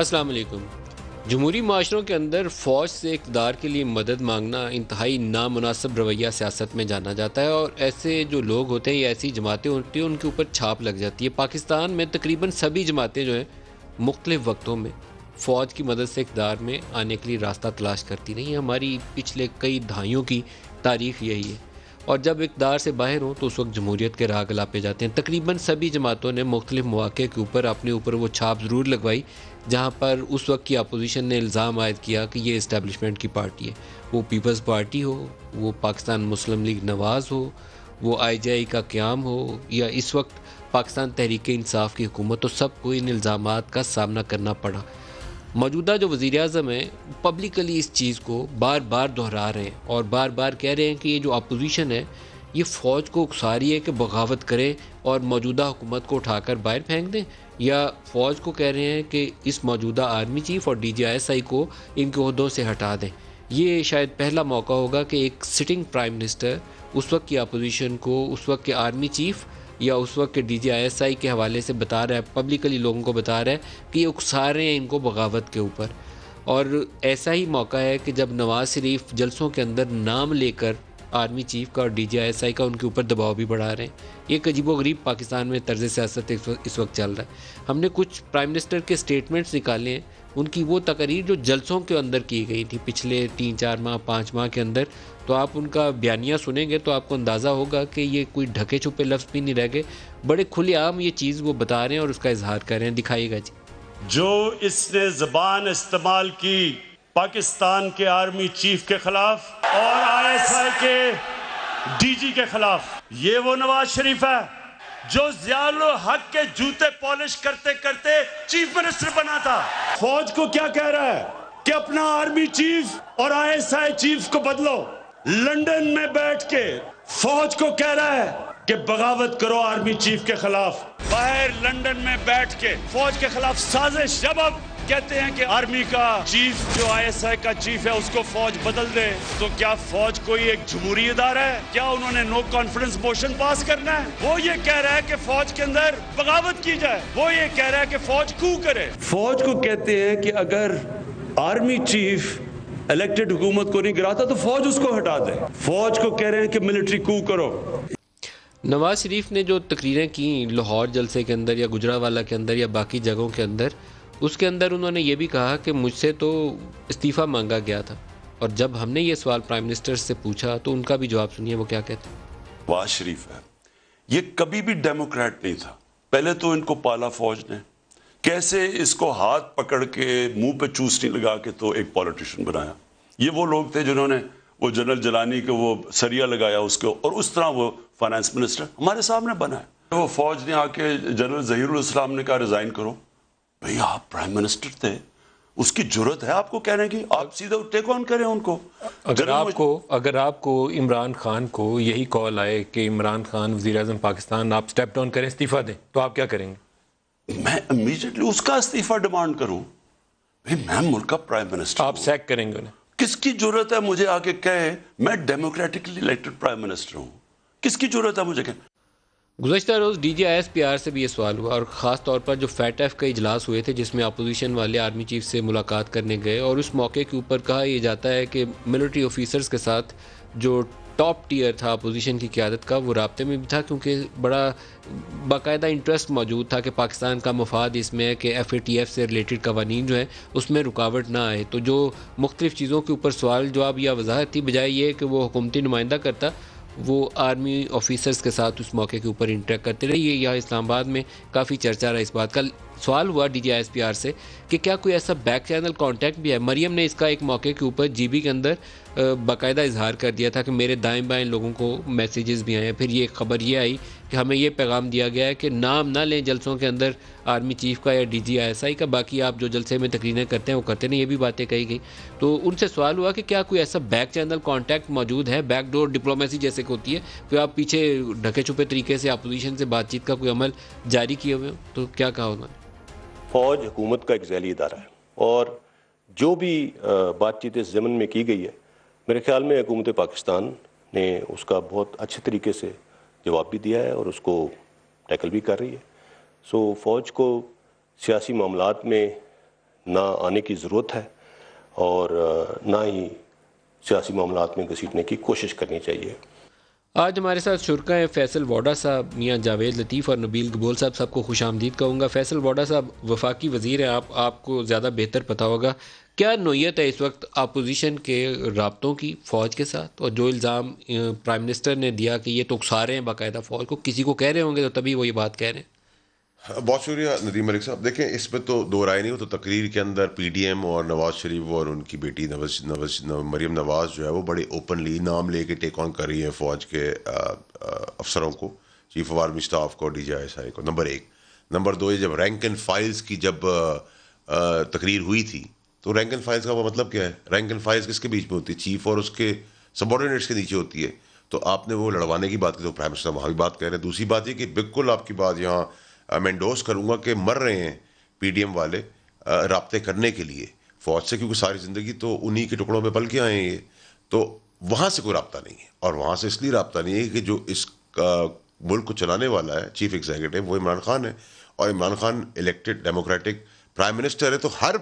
असलकम जमहूरी माशरों के अंदर फ़ौज से इकदार के लिए मदद मांगना इंतहाई नामनासब रवैया सियासत में जाना जाता है और ऐसे जो लोग होते हैं या ऐसी जमातें होती हैं उनके ऊपर छाप लग जाती है पाकिस्तान में तकरीबन सभी जमातें जो हैं मुख्तलिफ़ वक्तों में फ़ौज की मदद से इकदार में आने के लिए रास्ता तलाश करती रही हमारी पिछले कई दहाइयों की तारीख यही है और जब इकदार से बाहर हों तो उस वक्त जमहूरीत के राह गलापे जाते हैं तकरीबन सभी जमातों ने मुख्तलिफ मौक़े के ऊपर अपने ऊपर वो छाप ज़रूर लगवाई जहाँ पर उस वक्त की अपोजिशन ने इल्ज़ाम आयद किया कि ये इस्टेबलिशमेंट की पार्टी है वो पीपल्स पार्टी हो वो पाकिस्तान मुस्लिम लीग नवाज़ हो वो आई जे आई का क्याम हो या इस वक्त पाकिस्तान तहरीक इंसाफ की हुकूमत तो सबको इन इल्ज़ाम का सामना करना पड़ा मौजूदा जो वज़ी अजम है पब्लिकली इस चीज़ को बार बार दोहरा रहे हैं और बार बार कह रहे हैं कि ये जो अपोजिशन है ये फ़ौज को उकसा रही है कि बगावत करें और मौजूदा हुकूमत को उठाकर बाहर फेंक दें या फौज को कह रहे हैं कि इस मौजूदा आर्मी चीफ और डीजीआईएसआई को इनके अहदों से हटा दें ये शायद पहला मौका होगा कि एक सिटिंग प्राइम मिनिस्टर उस वक्त की अपोजिशन को उस वक्त के आर्मी चीफ या उस वक्त के डी के हवाले से बता रहा है पब्लिकली लोगों को बता रहा है कि ये उकसा रहे हैं इनको बगावत के ऊपर और ऐसा ही मौका है कि जब नवाज़ शरीफ जलसों के अंदर नाम लेकर आर्मी चीफ का और डीजीआईएसआई का उनके ऊपर दबाव भी बढ़ा रहे हैं एक अजीबोगरीब पाकिस्तान में तर्ज सियासत इस वक्त चल रहा है हमने कुछ प्राइम मिनिस्टर के स्टेटमेंट्स निकाले हैं उनकी वो तकरीर जो जलसों के अंदर की गई थी पिछले तीन चार माह पाँच माह के अंदर तो आप उनका बयानिया सुनेंगे तो आपको अंदाज़ा होगा कि ये कोई ढके छुपे लफ्ज़ भी नहीं रह गए बड़े खुलेआम ये चीज़ वो बता रहे हैं और उसका इजहार कर रहे हैं दिखाइएगा जी जो इसने ज़बान इस्तेमाल की पाकिस्तान के आर्मी चीफ के खिलाफ और आईएसआई के डीजी के खिलाफ ये वो नवाज शरीफ है जो जियाल हक के जूते पॉलिश करते करते चीफ मिनिस्टर बना था फौज को क्या कह रहा है कि अपना आर्मी चीफ और आईएसआई चीफ को बदलो लंदन में बैठ के फौज को कह रहा है कि बगावत करो आर्मी चीफ के खिलाफ बाहर लंदन में बैठ के फौज के खिलाफ साजिश जब अब कहते हैं कि आर्मी का चीफ जो आईएसआई का चीफ है उसको फौज बदल दे तो क्या फौज कोई एक जमहूरी इदारा है क्या उन्होंने नो कॉन्फिडेंस मोशन पास करना है वो ये कह रहा है कि फौज के अंदर बगावत की जाए वो ये कह रहा है कि फौज क्यों करे फौज को कहते हैं कि अगर आर्मी चीफ इलेक्टेड हुकूमत को नहीं गिराता तो फौज उसको हटा दे फौज को कह रहे हैं कि मिलिट्री क्यों करो नवाज शरीफ ने जो तकरीरें की लाहौर जलसे के अंदर या गुजरावाला के अंदर या बाकी जगहों के अंदर उसके अंदर उन्होंने ये भी कहा कि मुझसे तो इस्तीफ़ा मांगा गया था और जब हमने ये सवाल प्राइम मिनिस्टर से पूछा तो उनका भी जवाब सुनिए वो क्या कहते वाज शरीफ है ये कभी भी डेमोक्रेट नहीं था पहले तो इनको पाला फौज ने कैसे इसको हाथ पकड़ के मुंह पे चूसनी लगा के तो एक पॉलिटिशियन बनाया ये वो लोग थे जिन्होंने वो जनरल जलानी को वो सरिया लगाया उसके और उस तरह वो फाइनेंस मिनिस्टर हमारे सामने बनाया वो फौज ने आके जनरल जहीरुल इस्लाम ने कहा रिजाइन करो भैया आप प्राइम मिनिस्टर थे उसकी जरूरत है आपको कहने की आप सीधा उठे कौन करें उनको अगर आपको अगर आपको इमरान खान को यही कॉल आए कि इमरान खान वजी अजम पाकिस्तान आप स्टेप डाउन करें इस्तीफा दें तो आप क्या करेंगे मैं इमीजिएटली उसका इस्तीफा डिमांड करूं भाई मैं मुल्क का प्राइम मिनिस्टर आप सैक करेंगे उन्हें किसकी जरूरत है मुझे आके कहे मैं डेमोक्रेटिकली इलेक्टेड प्राइम मिनिस्टर हूं किसकी जरूरत है मुझे कहें गुजशत रोज़ D G I S P R से भी ये सवाल हुआ और ख़ास तौर पर जो फैट एफ के इजलास हुए थे जिसमें अपोजिशन वाले आर्मी चीफ से मुलाकात करने गए और उस मौके के ऊपर कहा यह जाता है कि मिलिट्री ऑफिसर्स के साथ जो टॉप टीयर था अपोजिशन की क्यादत का वो रबते में भी था क्योंकि बड़ा बाकायदा इंटरेस्ट मौजूद था कि पाकिस्तान का मफाद इसमें है कि एफ़ ए टी एफ़ से रिलेटेड कवानीन जो है उसमें रुकावट ना आए तो जो मुख्तलिफ़ चीज़ों के ऊपर सवाल जवाब या वजाहत थी बजाय ये कि वो हुकूमती नुमाइंदा करता वो आर्मी ऑफिसर्स के साथ उस मौके के ऊपर इंटरेक्ट करते रहे ये यहाँ इस्लामाबाद में काफ़ी चर्चा रहा इस बात का सवाल हुआ डी जी से कि क्या कोई ऐसा बैक चैनल कॉन्टैक्ट भी है मरियम ने इसका एक मौके के ऊपर जीबी के अंदर बाकायदा इजहार कर दिया था कि मेरे दाएं बाएं लोगों को मैसेजेस भी आए फिर ये खबर ये आई कि हमें ये पैगाम दिया गया है कि नाम ना लें जलसों के अंदर आर्मी चीफ़ का या D G I S I का बाकी आप जो जलसे में तकरीरें करते हैं वो करते नहीं ये भी बातें कही गई तो उनसे सवाल हुआ कि क्या कोई ऐसा बैक चैनल कॉन्टैक्ट मौजूद है बैकडोर डिप्लोमेसी जैसे होती है कि आप पीछे ढके छुपे तरीके से अपोजिशन से बातचीत का कोई अमल जारी किए हुए तो क्या कहा उन्होंने फ़ौज हुकूमत का एक जैली इदारा है और जो भी बातचीत इस ज़मन में की गई है मेरे ख्याल में हुकूमत पाकिस्तान ने उसका बहुत अच्छे तरीके से जवाब भी दिया है और उसको टैकल भी कर रही है सो फौज को सियासी मामला में ना आने की ज़रूरत है और ना ही सियासी मामला में घसीटने की कोशिश करनी चाहिए आज हमारे साथ शुरा हैं फैसल वाडा साहब मियाँ जावेद लतीफ़ और नबील गबोल साहब सबको खुश आमदीद कहूँगा फैसल वाडा साहब वफाकी वज़ी हैं आप आपको ज़्यादा बेहतर पता होगा क्या नोयत है इस वक्त अपोजिशन के रबतों की फ़ौज के साथ और जो इल्ज़ाम प्राइम मिनिस्टर ने दिया कि ये तो उकसा रहे हैं बाकायदा फ़ौज को किसी को कह रहे होंगे तो तभी वो ये बात कह रहे हैं बहुत शुक्रिया नदीम मलिक साहब देखें इसमें तो दो राय नहीं हो तो तकरीर के अंदर पी डी एम और नवाज शरीफ और उनकी बेटी नवज नवज मरीम नवाज जो है वो बड़े ओपनली नाम ले कर टेक ऑन कर रही है फ़ौज के आ, आ, अफसरों को चीफ ऑफ आर्मी स्टाफ को D G I I S को नंबर एक नंबर दो ये जब रैंक एंड फाइल्स की जब तकरीर हुई थी तो रैंक एंड फाइल्स का मतलब क्या है रैंक एंड फाइल्स किसके बीच में होती है चीफ और उसके सबॉर्डिनेट्स के नीचे होती है तो आपने वो लड़वाने की बात की तो प्राइम मिनिस्टर वहाँ भी बात कह रहे हैं दूसरी बात ये कि बिल्कुल आपकी बात यहाँ मैं इंडोस करूँगा कि मर रहे हैं पी वाले रबते करने के लिए फौज से क्योंकि सारी ज़िंदगी तो उन्हीं के टुकड़ों में पल के आए हैं ये तो वहाँ से कोई रबता नहीं है और वहाँ से इसलिए रबता नहीं है कि जो इस मुल्क को चलाने वाला है चीफ एग्जीक्यूटिव वो इमरान खान है और Imran Khan elected democratic prime minister है तो हर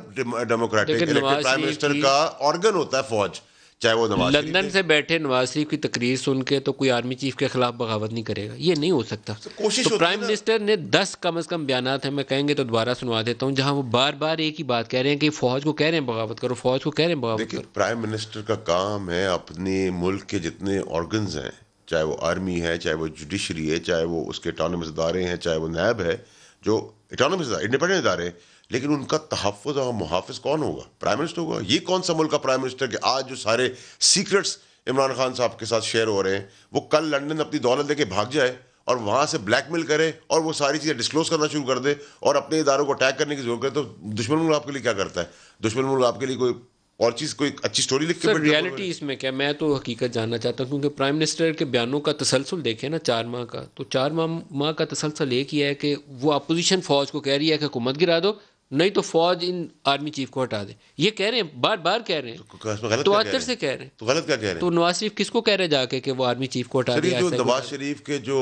डेमोक्रेटिक इलेक्टेड प्राइम मिनिस्टर का ऑर्गन होता है फौज चाहे वो नवाज लंदन से बैठे नवाज शरीफ की तकरीर सुन के तो कोई आर्मी चीफ के खिलाफ बगावत नहीं करेगा ये नहीं हो सकता तो कोशिश तो प्राइम मिनिस्टर ने दस कम अज कम बयान है मैं कहेंगे तो दोबारा सुनवा देता हूँ जहाँ वो बार बार एक ही बात कह रहे हैं कि फौज को कह रहे हैं बगावत करो फौज को कह रहे हैं बगावत करो प्राइम मिनिस्टर का काम है अपने मुल्क के जितने ऑर्गन हैं चाहे वो आर्मी है चाहे वो जुडिशरी है चाहे वो उसके इटानमस इदारे हैं चाहे वो नैब है जो इटानमस इंडिपेंडेंट इदारे हैं लेकिन उनका तहफ़ और मुहाफ़ कौन होगा प्राइम मिनिस्टर होगा ये कौन सा मुल्क का प्राइम मिनिस्टर कि आज जो सारे सीक्रेट्स इमरान खान साहब के साथ शेयर हो रहे हैं वो कल लंदन अपनी दौलत लेके भाग जाए और वहाँ से ब्लैकमेल करे और वो सारी चीज़ें डिस्क्लोज करना शुरू कर दे और अपने इदारों को अटैक करने की जरूरत करे तो दुश्मन मुल्क आपके लिए क्या करता है दुश्मन मुल्क आपके लिए कोई और चीज़ कोई अच्छी स्टोरी लिख के रियलिटी इसमें क्या मैं तो हकीकत जानना चाहता हूँ क्योंकि प्राइम मिनिस्टर के बयानों का तसलसल देखे ना चार माह का तो चार माह माह का तसलसल एक ही है कि वो अपोजिशन फ़ौज को कह रही है कि हुकूमत गिरा दो नहीं तो फौज इन आर्मी चीफ को हटा दे ये कह रहे हैं बार बार कह रहे हैं तो, तो आतर से कह रहे हैं तो गलत क्या कह रहे हैं तो नवाज शरीफ किसको कह रहे हैं जाके कि वो आर्मी चीफ को हटा दे जो नवाज शरीफ के जो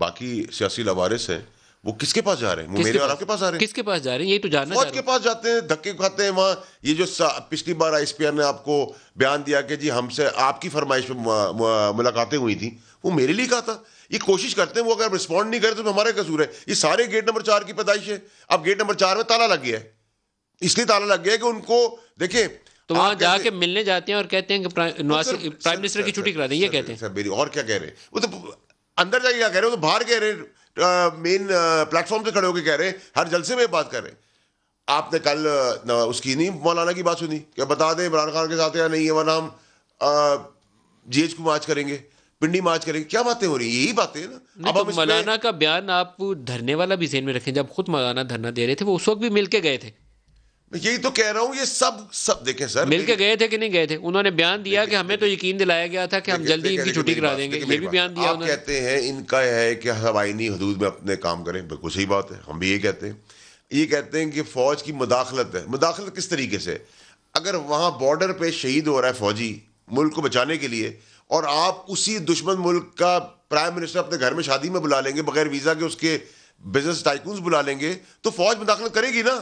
बाकी सियासी लवारिस हैं वो किसके पास जा रहे हैं मेरे और आपके पास आ रहे हैं किसके पास जा रहे हैं ये तो जाना फौज के पास जाते हैं धक्के खाते हैं वहाँ ये जो पिछली बार आईएसपीआर ने आपको बयान दिया कि जी हमसे आपकी फरमाइश पर मुलाकातें हुई थी वो मेरे लिए कहा था ये कोशिश करते हैं वो अगर रिस्पॉन्ड नहीं करें तो हमारा कसूर है ये सारे गेट नंबर चार की पैदाइश है अब गेट नंबर चार में ताला लग गया है इसलिए ताला लग गया है कि उनको देखिए तो वहां जाके मिलने जाते हैं और कहते हैं कि प्राइम मिनिस्टर तो की छुट्टी करा दें ये कहते हैं और क्या कह रहे हैं वो तो अंदर जाके क्या कह रहे हो तो बाहर कह रहे हैं मेन प्लेटफॉर्म पे खड़े होकर कह रहे हैं हर जलसे में बात कर रहे हैं आपने कल उसकी नहीं मौलाना की बात सुनी क्या बता दें इमरान खान के साथ या नहीं है वह नाम जी एच को मार्च करेंगे पिंडी मार्च करेंगे क्या बातें हो रही है यही बातें ना अब तो मौलाना का बयान आप धरने वाला भी जेन में रखें जब खुद मौलाना धरना दे रहे थे वो उस वक्त भी मिलके गए थे यही तो कह रहा हूँ ये सब सब देखे सर मिलके गए थे कि नहीं गए थे उन्होंने बयान दिया कि हमें तो यकीन दिलाया गया था कि हम जल्दी इनकी छुट्टी करा देंगे ये भी बयान दिया आप कहते हैं इनका है कि हम आईनी हदूद में अपने काम करें बिल्कुल सही बात है हम भी ये कहते हैं ये कहते हैं कि फौज की मुदाखलत है मुदाखलत किस तरीके से अगर वहाँ बॉर्डर पे शहीद हो रहा है फौजी मुल्क को बचाने के लिए और आप उसी दुश्मन मुल्क का प्राइम मिनिस्टर अपने घर में शादी में बुला लेंगे बगैर वीज़ा के उसके बिजनेस टाइकून बुला लेंगे तो फौज मुदाखलत करेगी ना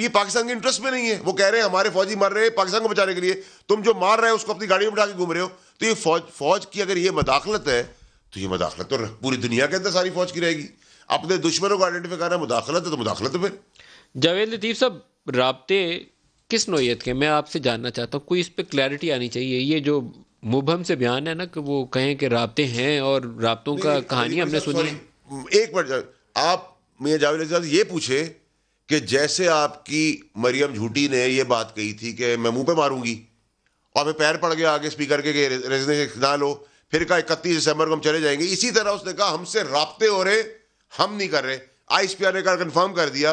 ये पाकिस्तान के इंटरेस्ट में नहीं है वो कह रहे हैं हमारे फौजी मर रहे हैं पाकिस्तान को बचाने के लिए तुम जो मार रहे हो उसको अपनी गाड़ी में बैठा के घूम रहे हो तो ये फौज फौज की अगर ये मदाखलत है तो ये मदाखलत तो पूरी दुनिया के अंदर सारी फौज की रहेगी अपने दुश्मनों को आइडेंटिफाई करना मुदाखलत है तो मुदाखलत फिर जावेद लतीफ़ साहब रबते किस नोयत के मैं आपसे जानना चाहता हूँ कोई इस पर क्लैरिटी आनी चाहिए ये जो मुबहम से बयान है ना कि वो कहें कि रबते हैं और रबतों का कहानी हमने सुनी एक बार आप मियाँ जावेद साहब ये पूछे कि जैसे आपकी मरियम झूठी ने ये बात कही थी कि मैं मुंह पे मारूंगी और मैं पैर पड़ गया आगे स्पीकर के के खिला लो फिर कहा इकतीस दिसंबर को हम चले जाएंगे इसी तरह उसने कहा हमसे रबते हो रहे हम नहीं कर रहे आई एस पी आर ने कहा कन्फर्म कर दिया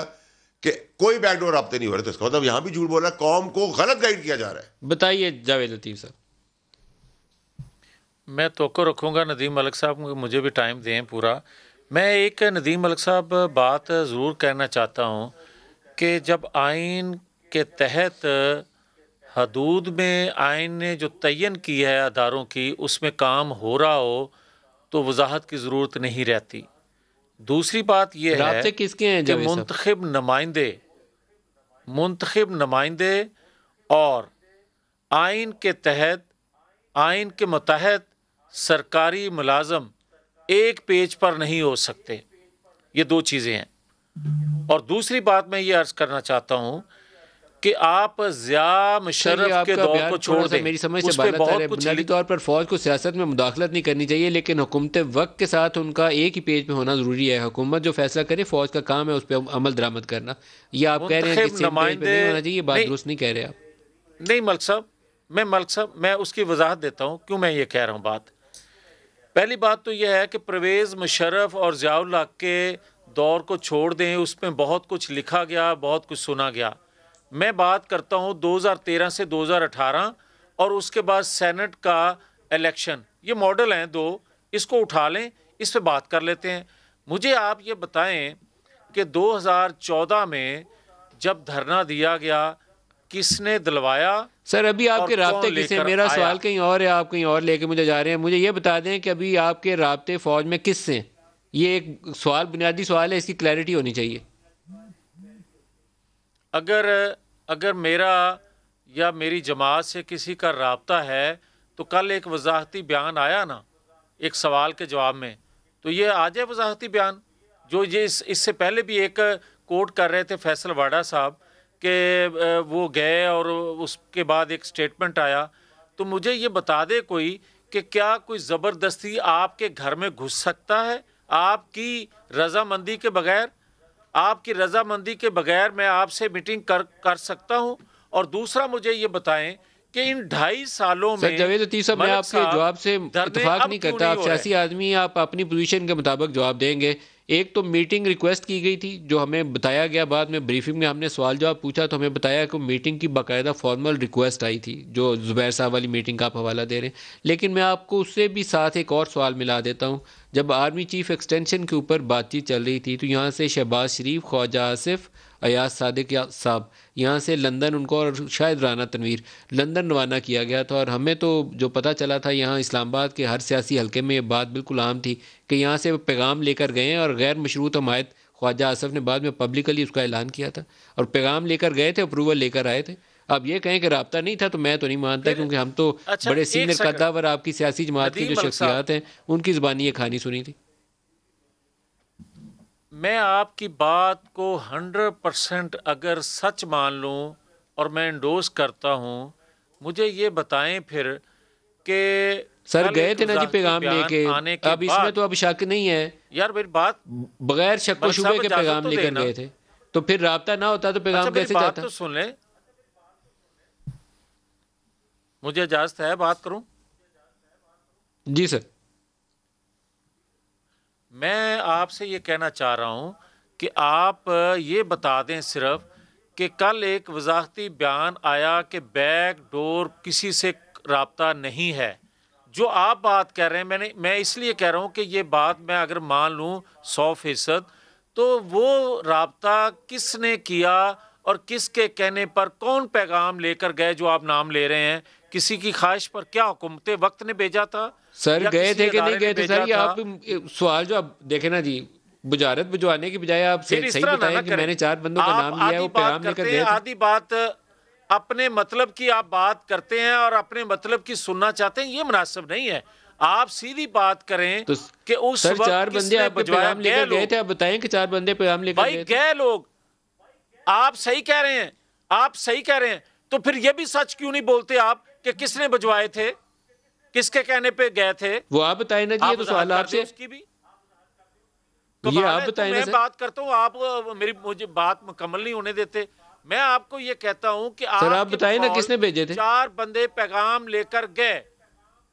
कि कोई बैकडोर रबते नहीं हो रहे तो इसका मतलब यहाँ भी झूठ बोला कौम को गलत गाइड किया जा रहा है बताइए जावेद लतीफ़ साहब मैं तो रखूँगा नदीम मलिक साहब मुझे भी टाइम दें पूरा मैं एक नदीम मलिक साहब बात ज़रूर कहना चाहता हूँ कि जब आइन के तहत हदूद में आइन ने जो तयन की है अदारों की उसमें काम हो रहा हो तो वजाहत की ज़रूरत नहीं रहती दूसरी बात यह है किसके हैं कि मंतखब नुमाइंदे मंतखब नुमाइंदे और आइन के तहत आइन के मतहत सरकारी मुलाजम एक पेज पर नहीं हो सकते ये दो चीज़ें हैं और दूसरी बात मैं ये अर्ज करना चाहता हूँ कि आप जिया मुशर्रफ अच्छा, के दौर को छोड़ दें मेरी समझ से बहुत कुछ बुनियादी तौर पर फौज को सियासत में मुदाखलत नहीं करनी चाहिए लेकिन हुकूमत वक्त के साथ उनका एक ही पेज पे होना ज़रूरी है हुकूमत जो फैसला करे फौज का काम है उस पर अमल दरामद करना ये आप कह रहे हैं नुमाइंदे होना चाहिए बात दुरुस्त नहीं कह रहे आप नहीं मलिक साहब मैं मलिक साहब मैं उसकी वजाहत देता हूँ क्यों मैं ये कह रहा हूँ बात पहली बात तो यह है कि परवेज़ मुशरफ और ज़ियाउल के दौर को छोड़ दें उसमें बहुत कुछ लिखा गया बहुत कुछ सुना गया मैं बात करता हूँ 2013 से 2018 और उसके बाद सेनेट का इलेक्शन ये मॉडल हैं दो इसको उठा लें इस पर बात कर लेते हैं मुझे आप ये बताएं कि 2014 में जब धरना दिया गया किसने दिलवाया सर अभी आपके रबते किसे मेरा सवाल कहीं और है आप कहीं और लेके मुझे जा रहे हैं मुझे ये बता दें कि अभी आपके रबते फ़ौज में किस से ये एक सवाल बुनियादी सवाल है इसकी क्लैरिटी होनी चाहिए अगर अगर मेरा या मेरी जमात से किसी का रबता है तो कल एक वजाहती बयान आया ना एक सवाल के जवाब में तो ये आ जाए वजाहती बयान जो ये इस इससे पहले भी एक कोर्ट कर रहे थे फैसल वाडा साहब कि वो गए और उसके बाद एक स्टेटमेंट आया तो मुझे ये बता दे कोई कि क्या कोई ज़बरदस्ती आपके घर में घुस सकता है आपकी रजामंदी के बगैर आपकी रजामंदी के बगैर मैं आपसे मीटिंग कर कर सकता हूं और दूसरा मुझे ये बताएं कि इन ढाई सालों में जवेद साहब मैं आपके जवाब से इतफाक नहीं करता आप सियासी आदमी आप अपनी पोजीशन के मुताबिक जवाब देंगे एक तो मीटिंग रिक्वेस्ट की गई थी जो हमें बताया गया बाद में ब्रीफिंग में हमने सवाल जवाब पूछा तो हमें बताया कि मीटिंग की बाकायदा फॉर्मल रिक्वेस्ट आई थी जो ज़ुबैर साहब वाली मीटिंग का आप हवाला दे रहे हैं लेकिन मैं आपको उससे भी साथ एक और सवाल मिला देता हूँ जब आर्मी चीफ एक्सटेंशन के ऊपर बातचीत चल रही थी तो यहाँ से शहबाज शरीफ ख्वाजा आसिफ अयाज सदक या साहब यहाँ से लंदन उनको और शायद राना तनवीर लंदन रवाना किया गया था और हमें तो जो पता चला था यहाँ इस्लामाबाद के हर सियासी हलके में ये बात बिल्कुल आम थी कि यहाँ से पैगाम लेकर गए और गैर मशरूत हमायत ख्वाजा आसफ ने बाद में पब्लिकली उसका ऐलान किया था और पैगाम लेकर गए थे अप्रूवल लेकर आए थे अब ये कहें कि रबता नहीं था तो मैं तो नहीं मानता क्योंकि हम तो अच्छा, बड़े सीनियर कदावर आपकी सियासी जमात की जो शख्सियात हैं उनकी ज़बानी ये खानी सुनी थी मैं आपकी बात को हंड्रेड परसेंट अगर सच मान लूं और मैं इंडोस करता हूँ मुझे ये बताएं फिर कि सर गए थे ना जी पैगाम लेके अब इसमें तो अब शक नहीं है यार मेरी बात बगैर शक शुभ के पैगाम तो लेकर गए थे तो फिर रहा ना होता तो पैगाम अच्छा, कैसे जाता तो सुन ले मुझे इजाज़त है बात करूं जी सर मैं आपसे ये कहना चाह रहा हूँ कि आप ये बता दें सिर्फ कि कल एक वजाहती बयान आया कि बैक डोर किसी से रबता नहीं है जो आप बात कह रहे हैं मैंने मैं इसलिए कह रहा हूँ कि ये बात मैं अगर मान लूँ सौ फीसद तो वो रबता किसने किया और किसके कहने पर कौन पैगाम लेकर गए जो आप नाम ले रहे हैं किसी की ख्वाहिश पर क्या हुकूमत वक्त ने भेजा था सर गए थे कि नहीं गए थे सर ये आप सवाल जो आप देखे ना जी बुजारत बुजवाने की बजाय आप सही सही बताएं कि मैंने चार बंदों का नाम लिया वो पैगाम लेकर गए आधी बात अपने मतलब की आप बात करते हैं और अपने मतलब की सुनना चाहते हैं ये मुनासिब नहीं है आप सीधी बात करें तो कि उस सर, चार बंदे पैगाम लेकर गए थे आप बताएं कि चार बंदे पैगाम लेकर भाई गए लोग आप सही कह रहे हैं आप सही कह रहे हैं तो फिर ये भी सच क्यों नहीं बोलते आप कि किसने बजवाए थे किसके कहने पे गए थे वो आप बताए ना जी ये तो सवाल आपसे उसकी भी तो ये आप तो बताए मैं बात करता हूँ आप मेरी मुझे बात मुकम्मल नहीं होने देते मैं आपको ये कहता हूँ कि सर आप बताए ना किसने भेजे थे चार बंदे पैगाम लेकर गए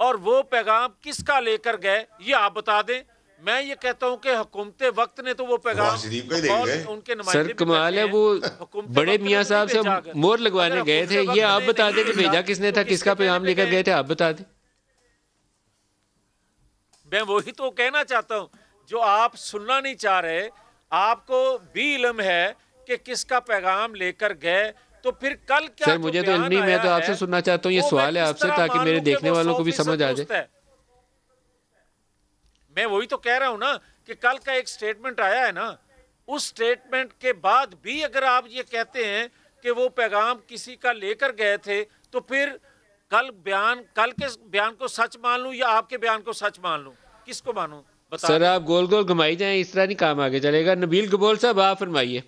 और वो पैगाम किसका लेकर गए ये आप बता दें मैं ये कहता हूँ कि हुकूमत वक्त ने तो वो पैगाम उनके सर कमाल है वो बड़े मियाँ तो साहब से मोर लगवाने गए थे ये आप बता दें कि भेजा तो किसने था किसका पैगाम लेकर गए थे आप बता दें मैं वही तो कहना चाहता हूँ जो आप सुनना नहीं चाह रहे आपको भी इलम है कि किसका पैगाम लेकर गए तो फिर कल क्या सर मुझे तो नहीं मैं तो आपसे सुनना चाहता हूँ ये सवाल है आपसे ताकि मेरे देखने वालों को भी समझ आ जाए मैं वही तो कह रहा हूँ ना कि कल का एक स्टेटमेंट आया है ना उस स्टेटमेंट के बाद भी अगर आप ये कहते हैं कि वो पैगाम किसी का लेकर गए थे तो फिर कल बयान कल के बयान को सच मान लूँ या आपके बयान को सच मान लूँ किसको मानूँ सर आप गोल गोल घुमाई जाए इस तरह नहीं काम आगे चलेगा नबील गबोल साहब आप फरमाइए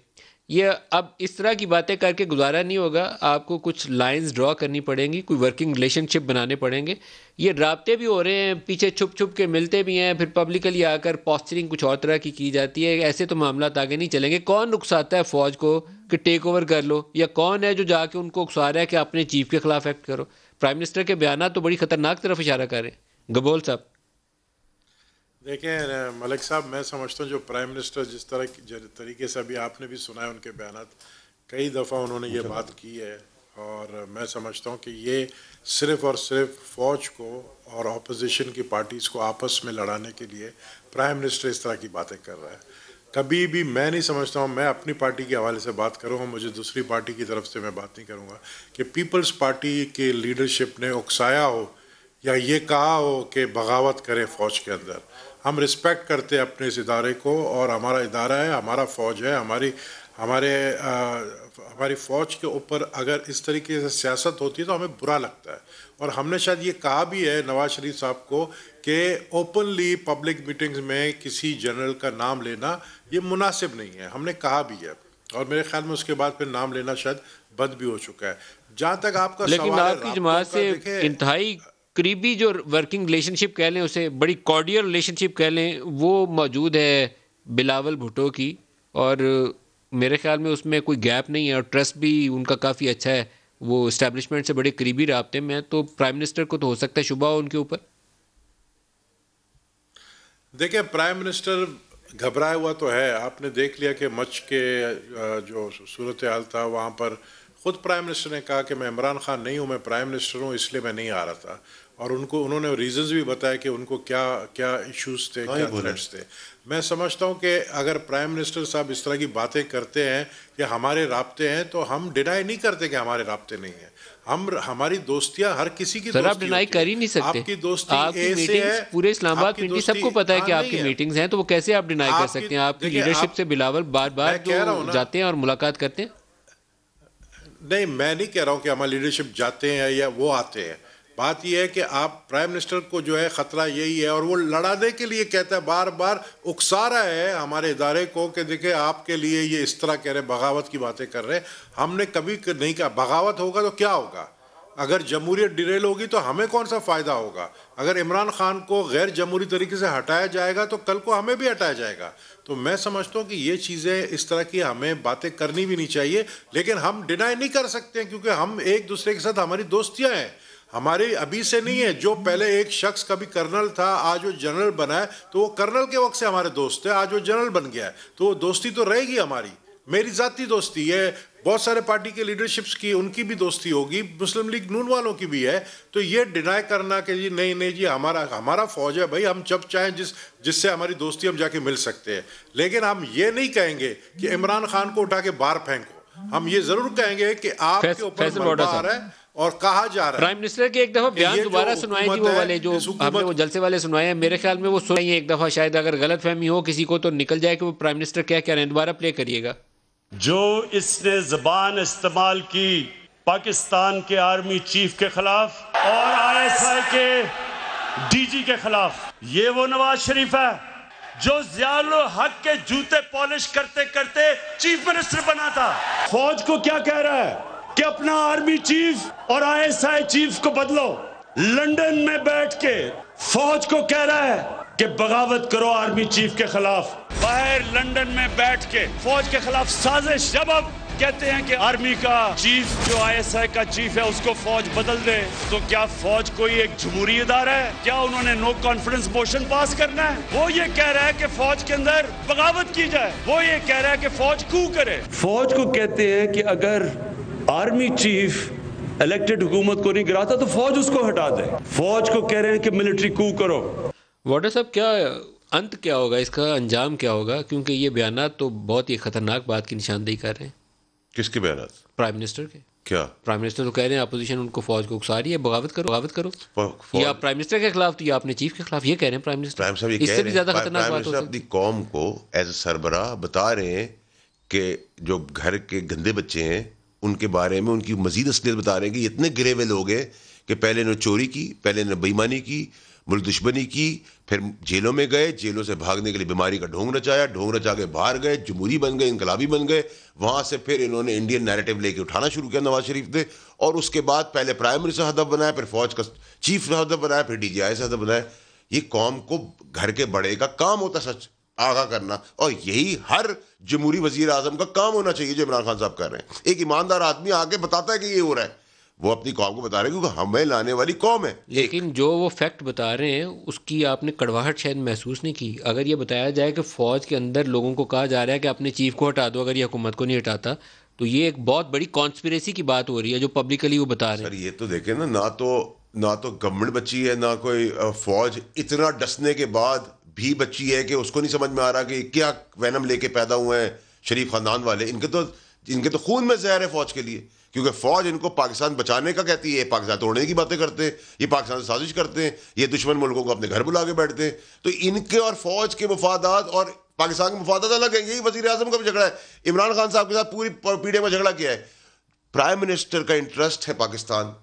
ये अब इस तरह की बातें करके गुजारा नहीं होगा आपको कुछ लाइंस ड्रॉ करनी पड़ेंगी कोई वर्किंग रिलेशनशिप बनाने पड़ेंगे ये रबते भी हो रहे हैं पीछे छुप छुप के मिलते भी हैं फिर पब्लिकली आकर पॉस्चरिंग कुछ और तरह की की जाती है ऐसे तो मामला आगे नहीं चलेंगे कौन उकसाता है फ़ौज को कि टेक ओवर कर लो या कौन है जो जाके उनको उकसा रहा है कि अपने चीफ के खिलाफ एक्ट करो प्राइम मिनिस्टर के बयान तो बड़ी ख़तरनाक तरफ इशारा करें गबोल साहब देखें मलिक साहब मैं समझता हूँ जो प्राइम मिनिस्टर जिस तरह तरीके से अभी आपने भी सुना है उनके बयान कई दफ़ा उन्होंने ये बात की है और मैं समझता हूँ कि ये सिर्फ और सिर्फ फौज को और अपोजिशन की पार्टीज़ को आपस में लड़ाने के लिए प्राइम मिनिस्टर इस तरह की बातें कर रहा है कभी भी मैं नहीं समझता हूँ मैं अपनी पार्टी के हवाले से बात करूँगा मुझे दूसरी पार्टी की तरफ से मैं बात नहीं करूँगा कि पीपल्स पार्टी के लीडरशिप ने उकसाया हो या ये कहा हो कि बगावत करें फ़ौज के अंदर हम रिस्पेक्ट करते हैं अपने इस इदारे को और हमारा इदारा है हमारा फ़ौज है हमारी हमारे आ, हमारी फ़ौज के ऊपर अगर इस तरीके से सियासत होती है तो हमें बुरा लगता है और हमने शायद ये कहा भी है नवाज शरीफ साहब को कि ओपनली पब्लिक मीटिंग्स में किसी जनरल का नाम लेना ये मुनासिब नहीं है हमने कहा भी है और मेरे ख्याल में उसके बाद फिर नाम लेना शायद बंद भी हो चुका है जहाँ तक आपका लेकिन आपकी जमात से इंतहाई करीबी जो वर्किंग रिलेशनशिप कह लें उसे बड़ी कॉर्डियल रिलेशनशिप कह लें वो मौजूद है बिलावल भुटो की और मेरे ख्याल में उसमें कोई गैप नहीं है और ट्रस्ट भी उनका काफ़ी अच्छा है वो इस्टेब्लिशमेंट से बड़े करीबी रबते में तो प्राइम मिनिस्टर को तो हो सकता है शुभा हो उनके ऊपर देखिए प्राइम मिनिस्टर घबराया हुआ तो है आपने देख लिया कि मच के जो सूरत हाल था वहाँ पर ख़ुद प्राइम मिनिस्टर ने कहा कि मैं इमरान खान नहीं हूँ मैं प्राइम मिनिस्टर हूँ इसलिए मैं नहीं आ रहा था और उनको उन्होंने रीजंस भी बताया कि उनको क्या क्या इश्यूज थे हाँ, क्या थ्रेट्स थे मैं समझता हूँ कि अगर प्राइम मिनिस्टर साहब इस तरह की बातें करते हैं कि हमारे रबते हैं तो हम डिनाई नहीं करते कि हमारे रबते नहीं हैं हम हमारी दोस्तियां हर किसी की आप डिनाई कर ही नहीं सकते आपकी दोस्ती आपकी मीटिंग्स पूरे इस्लामाबाद पिंडी सबको पता है हाँ, कि आपकी मीटिंग्स हैं तो वो कैसे आप डिनाई कर सकते हैं आपकी लीडरशिप से बिलावल बार बार तो जाते हैं और मुलाकात करते हैं नहीं मैं नहीं कह रहा हूँ कि हमारी लीडरशिप जाते हैं या वो आते हैं बात यह है कि आप प्राइम मिनिस्टर को जो है ख़तरा यही है और वो लड़ाने के लिए कहता है बार बार उकसा रहा है हमारे इदारे को कि देखे आपके लिए ये इस तरह कह रहे बगावत की बातें कर रहे हैं हमने कभी नहीं कहा बगावत होगा तो क्या होगा अगर जमहूरियत डिरेल होगी तो हमें कौन सा फ़ायदा होगा अगर इमरान खान को गैर जमहूरी तरीके से हटाया जाएगा तो कल को हमें भी हटाया जाएगा तो मैं समझता हूँ कि ये चीज़ें इस तरह की हमें बातें करनी भी नहीं चाहिए लेकिन हम डिनाई नहीं कर सकते क्योंकि हम एक दूसरे के साथ हमारी दोस्तियाँ हैं हमारे अभी से नहीं है जो पहले एक शख्स कभी कर्नल था आज वो जनरल बना है तो वो कर्नल के वक्त से हमारे दोस्त है आज वो जनरल बन गया है तो वो दोस्ती तो रहेगी हमारी मेरी जाती दोस्ती है बहुत सारे पार्टी के लीडरशिप्स की उनकी भी दोस्ती होगी मुस्लिम लीग नून वालों की भी है तो ये डिनाई करना कि जी नहीं नहीं जी हमारा हमारा फौज है भाई हम जब चाहें जिस जिससे हमारी दोस्ती हम जाके मिल सकते हैं लेकिन हम ये नहीं कहेंगे कि इमरान खान को उठा के बाहर फेंको हम ये जरूर कहेंगे कि आपके ऊपर है और कहा जा रहा है प्राइम मिनिस्टर के एक दफा बयान दोबारा सुनवाई थी वो वाले जो हमने वो जलसे वाले सुनवाए हैं मेरे ख्याल में वो सुनाई एक दफा शायद अगर गलत फहमी हो किसी को तो निकल जाए कि वो प्राइम मिनिस्टर क्या कह रहे हैं दोबारा प्ले करिएगा जो इसने जबान इस्तेमाल की पाकिस्तान के आर्मी चीफ के खिलाफ और आई के डीजी के खिलाफ ये वो नवाज शरीफ है जो ज्यालो हक के जूते पॉलिश करते करते चीफ मिनिस्टर बना था फौज को क्या कह रहा है कि अपना आर्मी चीफ और आईएसआई चीफ को बदलो लंदन में बैठ के फौज को कह रहा है कि बगावत करो आर्मी चीफ के खिलाफ बाहर लंदन में बैठ के फौज के खिलाफ साजिश जब अब कहते हैं कि आर्मी का चीफ जो आईएसआई का चीफ है उसको फौज बदल दे तो क्या फौज कोई एक जमहूरी इदारा है क्या उन्होंने नो कॉन्फिडेंस मोशन पास करना है वो ये कह रहा है कि फौज के अंदर बगावत की जाए वो ये कह रहा है कि फौज क्यों करे फौज को कहते हैं कि अगर आर्मी चीफ इलेक्टेड हुकूमत को नहीं गिराता तो फौज उसको हटा दे फौज को कह रहे हैं कि मिलिट्री कू करो वाटर साहब क्या अंत क्या होगा इसका अंजाम क्या होगा क्योंकि ये बयान तो बहुत ही खतरनाक बात की निशानदेही कर रहे हैं किसके बयान प्राइम मिनिस्टर के क्या प्राइम मिनिस्टर तो कह रहे हैं अपोजिशन उनको फौज को उकसा रही है बगावत करो बगावत करो या प्राइम मिनिस्टर के खिलाफ तो या अपने चीफ के खिलाफ ये कह रहे हैं प्राइम मिनिस्टर इससे भी ज्यादा खतरनाक बात अपनी कौम को एज ए सरबरा बता रहे हैं कि जो घर के गंदे बच्चे हैं उनके बारे में उनकी मजीद असलियत बता रहे हैं कि इतने गिरे हुए लोग हैं कि पहले इन्होंने चोरी की पहले इन्होंने बेईमानी की मुल्क दुश्मनी की फिर जेलों में गए जेलों से भागने के लिए बीमारी का ढोंग रचाया ढोंग रचा के बाहर गए जमहूरी बन गए इनकलाबी बन गए वहाँ से फिर इन्होंने इंडियन नैरेटिव लेके उठाना शुरू किया नवाज शरीफ ने और उसके बाद पहले प्राइम मिनिस्टर हदफ बनाया फिर फौज का चीफ हदफ बनाया फिर डी जी आई से हदफ बनाया ये कौम को घर के बड़े का काम होता सच आगा करना और यही हर जमहूरी वजीर आजम का काम होना चाहिए जो इमरान खान साहब कर रहे हैं एक ईमानदार आदमी आके बताता है कि ये हो रहा है वो अपनी कौम को बता रहे हैं क्योंकि हमें लाने वाली कौम है लेकिन जो वो फैक्ट बता रहे हैं उसकी आपने कड़वाहट शायद महसूस नहीं की अगर ये बताया जाए कि फ़ौज के अंदर लोगों को कहा जा रहा है कि अपने चीफ को हटा दो अगर ये हुकूमत को नहीं हटाता तो ये एक बहुत बड़ी कॉन्स्परेसी की बात हो रही है जो पब्लिकली वो बता रहे हैं ये तो देखे ना ना तो ना तो गवर्नमेंट बची है ना कोई फौज इतना डसने के बाद भी बच्ची है कि उसको नहीं समझ में आ रहा कि क्या वैनम लेके पैदा हुए हैं शरीफ खानदान वाले इनके तो इनके तो खून में जहर है फौज के लिए क्योंकि फौज इनको पाकिस्तान बचाने का कहती है पाकिस्तान तोड़ने की बातें करते हैं ये पाकिस्तान से साजिश करते हैं ये दुश्मन मुल्कों को अपने घर बुला के बैठते हैं तो इनके और फौज के मफादात और पाकिस्तान के मफादात अलग हैं यही वजी अजम का भी झगड़ा है इमरान खान साहब के साथ पूरी पीढ़ी में झगड़ा किया है प्राइम मिनिस्टर का इंटरेस्ट है पाकिस्तान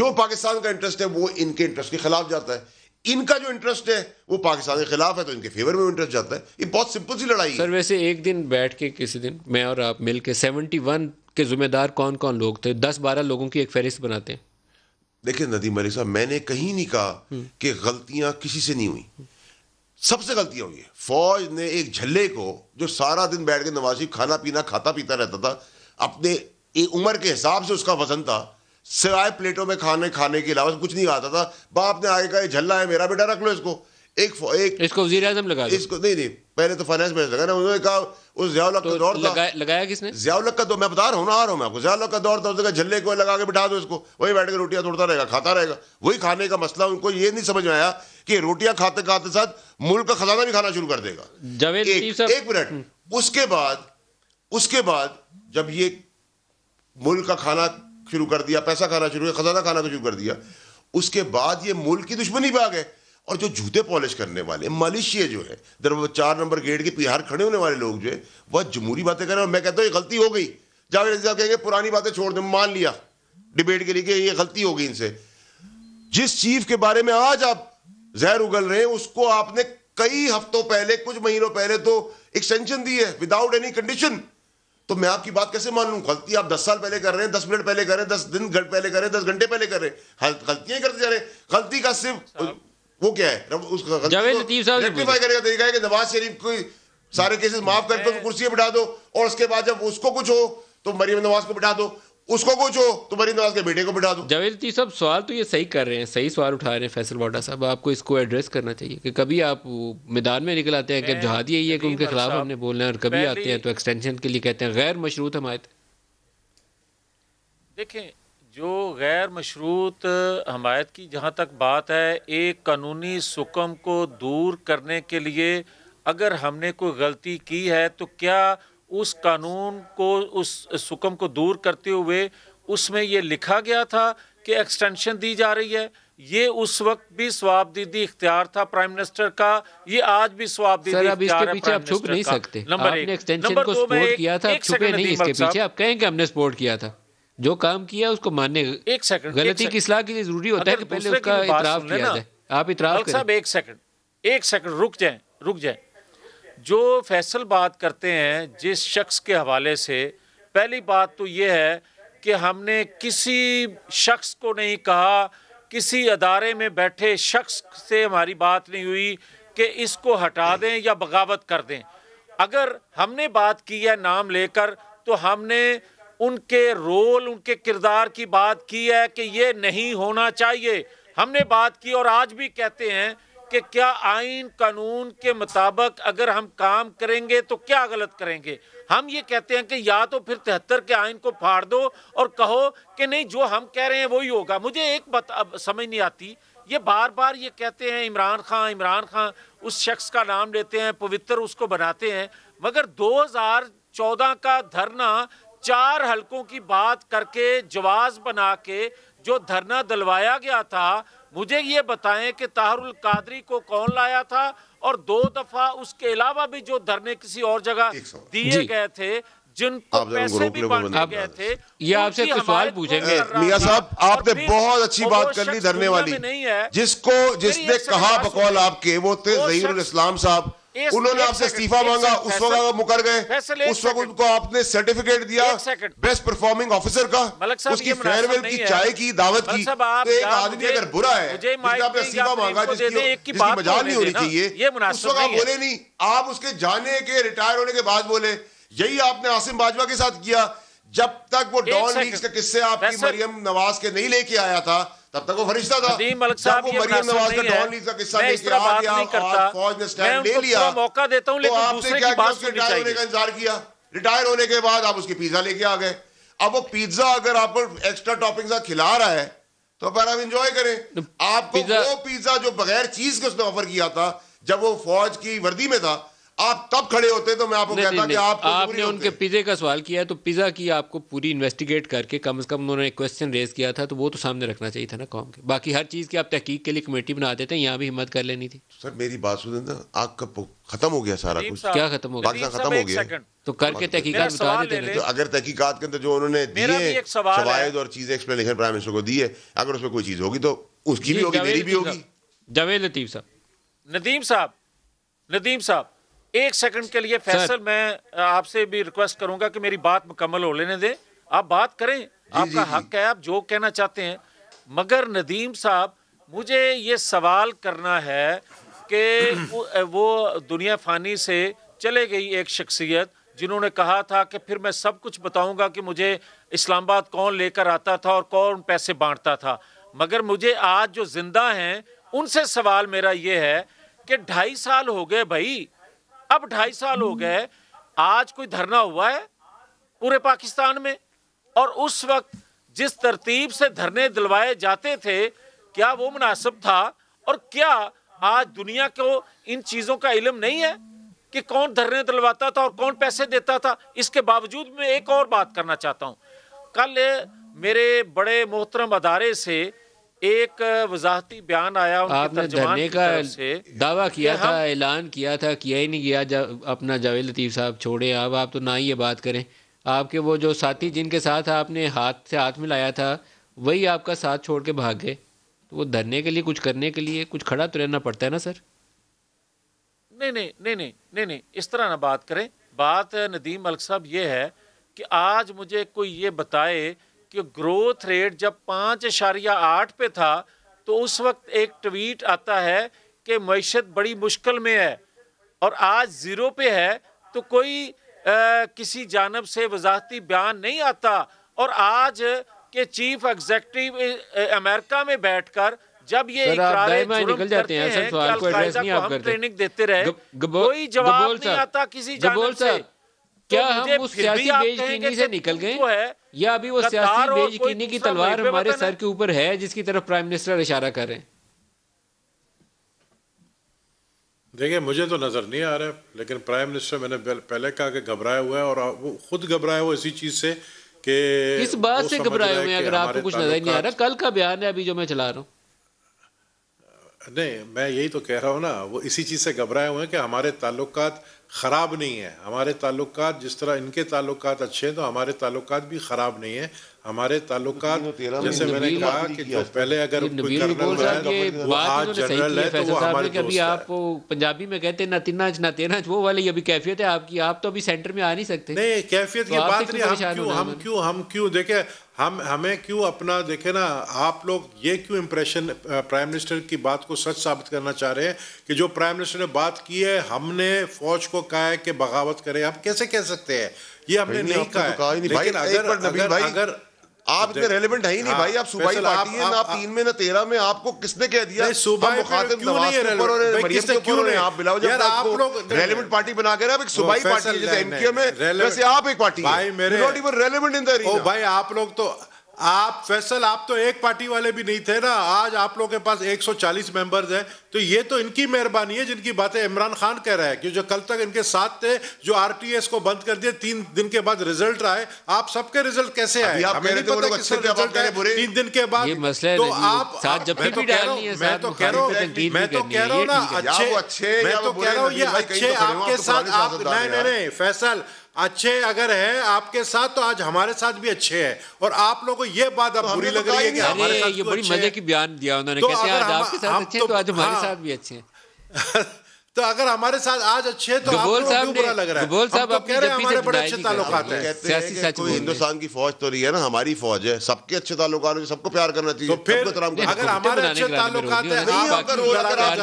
जो पाकिस्तान का इंटरेस्ट है वो इनके इंटरेस्ट के खिलाफ जाता है इनका जो इंटरेस्ट है वो पाकिस्तान के खिलाफ है तो इनके फेवर में इंटरेस्ट जाता है ये बहुत सिंपल सी लड़ाई सर वैसे एक दिन बैठ के किसी दिन मैं और आप मिल के सेवेंटी वन के जिम्मेदार कौन कौन लोग थे दस बारह लोगों की एक फहरिस्त बनाते हैं देखिए नदीम मलिक साहब मैंने कहीं नहीं कहा हम्म। कि गलतियां किसी से नहीं हुई सबसे गलतियां हुई है फौज ने एक झल्ले को जो सारा दिन बैठ के नवाजी खाना पीना खाता पीता रहता था अपने उम्र के हिसाब से उसका वजन था सिवाय प्लेटों में खाने खाने के अलावा कुछ नहीं खाता था बाप ने आगे कहा झल्ला है मेरा बेटा रख लो इसको एक एक इसको वजीर आजम लगा इसको नहीं नहीं पहले तो फाइनेंस मिनिस्टर लगा ना उन्होंने कहा उस जयाउलक तो का दौर लगा, था लगाया किसने जयाउलक का तो मैं बता रहा हूँ ना आ रहा हूँ मैं आपको का दौर था उसका झल्ले को लगा के बिठा दो इसको वही बैठ के रोटियाँ तोड़ता रहेगा खाता रहेगा वही खाने का मसला उनको ये नहीं समझ में आया कि रोटियाँ खाते खाते साथ मुल्क का खजाना भी खाना शुरू कर देगा जावेद एक मिनट हम्म। उसके बाद उसके बाद जब ये मुल्क का खाना शुरू कर दिया पैसा खाना शुरू किया खजाना खाना शुरू कर दिया उसके बाद ये मुल्क की दुश्मनी पे आ गए और जो जूते पॉलिश करने वाले मलेशिया जो है दर चार नंबर गेट के पिहार खड़े होने वाले लोग जो है वह जमहूरी बातें कर रहे हैं और मैं कहता हूँ ये गलती हो गई जावेद रजा कहेंगे पुरानी बातें छोड़ दें मान लिया डिबेट के लिए ये गलती हो गई इनसे जिस चीफ के बारे में आज आप जहर उगल रहे हैं उसको आपने कई हफ्तों पहले कुछ महीनों पहले तो एक्सटेंशन दी है विदाउट एनी कंडीशन तो मैं आपकी बात कैसे मान लू गलती आप दस साल पहले कर रहे हैं दस मिनट पहले कर रहे हैं दस दिन पहले कर रहे हैं दस घंटे पहले कर रहे हैं गलतियां करते जा रहे हैं गलती का सिर्फ वो क्या है उसका रेक्टिफाई तो करेगा तरीका है कि नवाज शरीफ को सारे केसेस माफ करके तो कुर्सी बिठा दो और उसके बाद जब उसको कुछ हो तो मरियम नवाज को बिठा दो उसको पूछो तुम्हारी नवाज के बेटे को बिठा दो जावेद जी सब सवाल तो ये सही कर रहे हैं सही सवाल उठा रहे हैं फैसल वाडा साहब आपको इसको एड्रेस करना चाहिए कि कभी आप मैदान में निकल आते हैं कि जहादी यही है कि उनके खिलाफ हमने बोलना है और कभी आते हैं तो एक्सटेंशन के लिए कहते हैं गैर मशरूत हमायत देखें जो गैर मशरूत हमायत की जहाँ तक बात है एक कानूनी सुकम को दूर करने के लिए अगर हमने कोई गलती की है तो क्या उस कानून को उस सुकम को दूर करते हुए उसमें ये लिखा गया था कि एक्सटेंशन दी जा रही है ये उस वक्त भी स्वाबदीदी इख्तियार था प्राइम मिनिस्टर का ये आज भी स्वाबदीदी अब इसके छुप नहीं सकते नंबर को सपोर्ट किया था छुपे नहीं इसके पीछे आप कहें हमने सपोर्ट किया था जो काम किया उसको मानने एक सेकंड गलती की सलाह के लिए जरूरी होता है कि पहले उसका इतराफ किया जाए आप इतराफ साहब एक सेकंड एक सेकंड रुक जाए रुक जाए जो फैसल बात करते हैं जिस शख्स के हवाले से पहली बात तो ये है कि हमने किसी शख्स को नहीं कहा किसी अदारे में बैठे शख्स से हमारी बात नहीं हुई कि इसको हटा दें या बगावत कर दें अगर हमने बात की है नाम लेकर तो हमने उनके रोल उनके किरदार की बात की है कि ये नहीं होना चाहिए हमने बात की और आज भी कहते हैं कि क्या आइन कानून के मुताबिक अगर हम काम करेंगे तो क्या गलत करेंगे हम ये कहते हैं कि या तो फिर तिहत्तर के आइन को फाड़ दो और कहो कि नहीं जो हम कह रहे हैं वही होगा मुझे एक बात अब समझ नहीं आती ये बार बार ये कहते हैं इमरान खान इमरान खान उस शख्स का नाम लेते हैं पवित्र उसको बनाते हैं मगर 2014 का धरना चार हलकों की बात करके जवाज बना के जो धरना दिलवाया गया था मुझे ये बताएं कि ताहरुल कादरी को कौन लाया था और दो दफा उसके अलावा भी जो धरने किसी और जगह दिए गए थे जिनको पैसे भी बांटे गए थे आपसे सवाल पूछेंगे मियां साहब आपने बहुत अच्छी बात कर ली धरने वाली नहीं है जिसको जिसने कहा बकौल आपके वो थे जहीरुल इस्लाम साहब उन्होंने आपसे इस्तीफा मांगा उस वक्त आप मुकर गए उस वक्त उनको आपने सर्टिफिकेट दिया बेस्ट परफॉर्मिंग ऑफिसर का उसकी फेयरवेल की चाय की दावत की एक आदमी अगर बुरा है आपने इस्तीफा मांगा जिसकी मजाक नहीं होनी चाहिए उस वक्त आप बोले नहीं आप उसके जाने के रिटायर होने के बाद बोले यही आपने आसिम बाजवा के साथ किया जब तक वो डॉन लीग के किस्से आपकी मरियम नवाज के नहीं लेके आया था तब तक वो फरिश्ता था नदीम मलिक साहब ये मरियम नवाज का डॉन लीज का किस्सा मैं आ गया बात करता फौज ने स्टैंड ले लिया मौका देता हूं तो लेकिन दूसरे की बात सुन रिटायर होने का इंतजार किया रिटायर होने के बाद आप उसकी पिज्जा लेके आ गए अब वो पिज्जा अगर आप पर एक्स्ट्रा टॉपिंग्स का खिला रहा है तो पर आप एंजॉय करें तो आपको वो पिज्जा जो बगैर चीज के उसने ऑफर किया था जब वो फौज की वर्दी में था आप तब खड़े होते तो मैं आपको नहीं, कहता नहीं, कि आप तो आपने उनके पिज्जे का सवाल किया तो पिज्जा की आपको पूरी इन्वेस्टिगेट करके कम से कम उन्होंने क्वेश्चन रेज किया था तो वो तो सामने रखना चाहिए था ना कौम के बाकी हर चीज़ की आप तहकीक के लिए कमेटी बना देते हैं यहाँ भी हिम्मत कर लेनी थी सर मेरी बात सुन ना आग का खत्म हो गया सारा कुछ क्या खत्म हो गया खत्म हो गया तो करके तहकीकत बता देते तो अगर तहकीकत के अंदर जो उन्होंने और चीजें एक्सप्लेनेशन प्राइम मिनिस्टर को दी है अगर उसमें कोई चीज होगी तो उसकी भी होगी मेरी भी होगी जावेद लतीफ साहब नदीम साहब नदीम साहब एक सेकंड के लिए फैसल मैं आपसे भी रिक्वेस्ट करूंगा कि मेरी बात मुकम्मल हो लेने दें आप बात करें आपका हक है आप जो कहना चाहते हैं मगर नदीम साहब मुझे ये सवाल करना है कि वो दुनिया फ़ानी से चले गई एक शख्सियत जिन्होंने कहा था कि फिर मैं सब कुछ बताऊंगा कि मुझे इस्लामाबाद कौन लेकर आता था और कौन पैसे बांटता था मगर मुझे आज जो ज़िंदा हैं उनसे सवाल मेरा ये है कि ढाई साल हो गए भाई अब ढाई साल हो गए आज कोई धरना हुआ है पूरे पाकिस्तान में और उस वक्त जिस तरतीब से धरने दिलवाए जाते थे क्या वो मुनासिब था और क्या आज दुनिया को इन चीज़ों का इलम नहीं है कि कौन धरने दिलवाता था और कौन पैसे देता था इसके बावजूद मैं एक और बात करना चाहता हूँ कल मेरे बड़े मोहतरम अदारे से एक वजाहती बयान आया आपने धरने का दावा किया था ऐलान किया था किया ही नहीं किया जब अपना जावेद लतीफ़ साहब छोड़े अब आप तो ना ही ये बात करें आपके वो जो साथी जिनके साथ आपने हाथ से हाथ मिलाया था वही आपका साथ छोड़ के भाग गए तो वो धरने के लिए कुछ करने के लिए कुछ खड़ा तो रहना पड़ता है ना सर नहीं नहीं नहीं नहीं नहीं नहीं इस तरह ना बात करें बात नदीम मलिक साहब ये है कि आज मुझे कोई ये बताए कि ग्रोथ रेट जब पाँच इशारिया आठ पे था तो उस वक्त एक ट्वीट आता है कि मीशत बड़ी मुश्किल में है और आज ज़ीरो पे है तो कोई आ, किसी जानब से वजाहती बयान नहीं आता और आज के चीफ एग्जेक्टिव अमेरिका में बैठकर जब ये निकल जाते हैं, हैं सर, सवाल को एड्रेस नहीं आप करते ट्रेनिंग देते रहे कोई जवाब नहीं आता किसी जानब से तो क्या हम उस सियासी बेजकीनी से निकल गए या अभी वो सियासी बेजकीनी की तलवार हमारे सर के ऊपर है जिसकी तरफ प्राइम मिनिस्टर इशारा कर रहे हैं देखिए मुझे तो नज़र नहीं आ रहा है लेकिन प्राइम मिनिस्टर मैंने पहले कहा कि घबराया हुआ है और वो खुद घबराया हुआ इसी चीज़ से कि इस बात से घबराए हुए अगर आपको कुछ नज़र नहीं आ रहा कल का बयान है अभी जो मैं चला रहा हूँ नहीं मैं यही तो कह रहा हूँ ना वो इसी चीज़ से घबराए हुए हैं कि हमारे ताल्लुकात ख़राब नहीं है हमारे ताल्लुक जिस तरह इनके ताल्लुक अच्छे हैं तो हमारे ताल्लुक भी ख़राब नहीं तो है हमारे ताल्लुक जैसे मैंने कहा कि जो पहले अगर तो हाँ तो जनरल है आप पंजाबी में कहते ना तिना ना तेना वो वाली अभी कैफियत है आपकी आप तो अभी सेंटर में आ नहीं सकते नहीं कैफियत की बात नहीं हम क्यों हम क्यों हम क्यों देखे हम हमें क्यों अपना देखे ना आप लोग ये क्यों इम्प्रेशन प्राइम मिनिस्टर की बात को सच साबित करना चाह रहे हैं कि जो प्राइम मिनिस्टर ने बात की है हमने फौज को कहा है कि बगावत करें हम कैसे कह सकते हैं ये हमने नहीं, नहीं, नहीं तो कहा है लेकिन अगर अगर, अगर, अगर आप इतने रेलिवेंट है ही नहीं हाँ, भाई आप सुबह पार्टी है ना तीन में ना तेरह में आपको किसने कह दिया सूबाई आप जब आप लोग रेलिवेंट पार्टी बना के आप एक तो पार्टी जैसे में वैसे आप एक पार्टी भाई मेरे not even relevant in the भाई आप लोग तो आप फैसल आप तो एक पार्टी वाले भी नहीं थे ना आज आप लोगों के पास 140 मेंबर्स हैं तो ये तो इनकी मेहरबानी है जिनकी बातें इमरान खान कह रहा है कि जो कल तक इनके साथ थे जो आरटीएस को बंद कर दिए तीन दिन के बाद रिजल्ट आए आप सबके रिजल्ट कैसे आए हमें नहीं पता किस रिजल्ट आए तीन दिन के बाद तो आप मैं तो कह रहा हूँ तो मैं तो कह रहा हूँ ना अच्छे मैं तो कह रहा हूँ ये अच्छे तो तो आपके साथ आप नहीं फैसल अच्छे अगर है आपके साथ तो आज हमारे साथ भी अच्छे हैं और आप लोगों को ये बात अब तो बुरी तो लग रही है कि हमारे साथ ये तो बड़ी मजे की बयान दिया उन्होंने तो कहते हैं आज आपके साथ अच्छे तो, तो आज हमारे हाँ। साथ भी अच्छे हैं तो अगर हमारे साथ आज अच्छे हैं तो आप लोग क्यों बुरा लग रहा है बोल साहब आप कह रहे हैं हमारे बड़े अच्छे ताल्लुकात हैं सियासी सच कोई हिंदुस्तान की फौज तो रही है ना हमारी फौज है सबके अच्छे ताल्लुकात हैं सबको प्यार करना चाहिए तो फिर अगर हमारे अच्छे ताल्लुकात हैं आप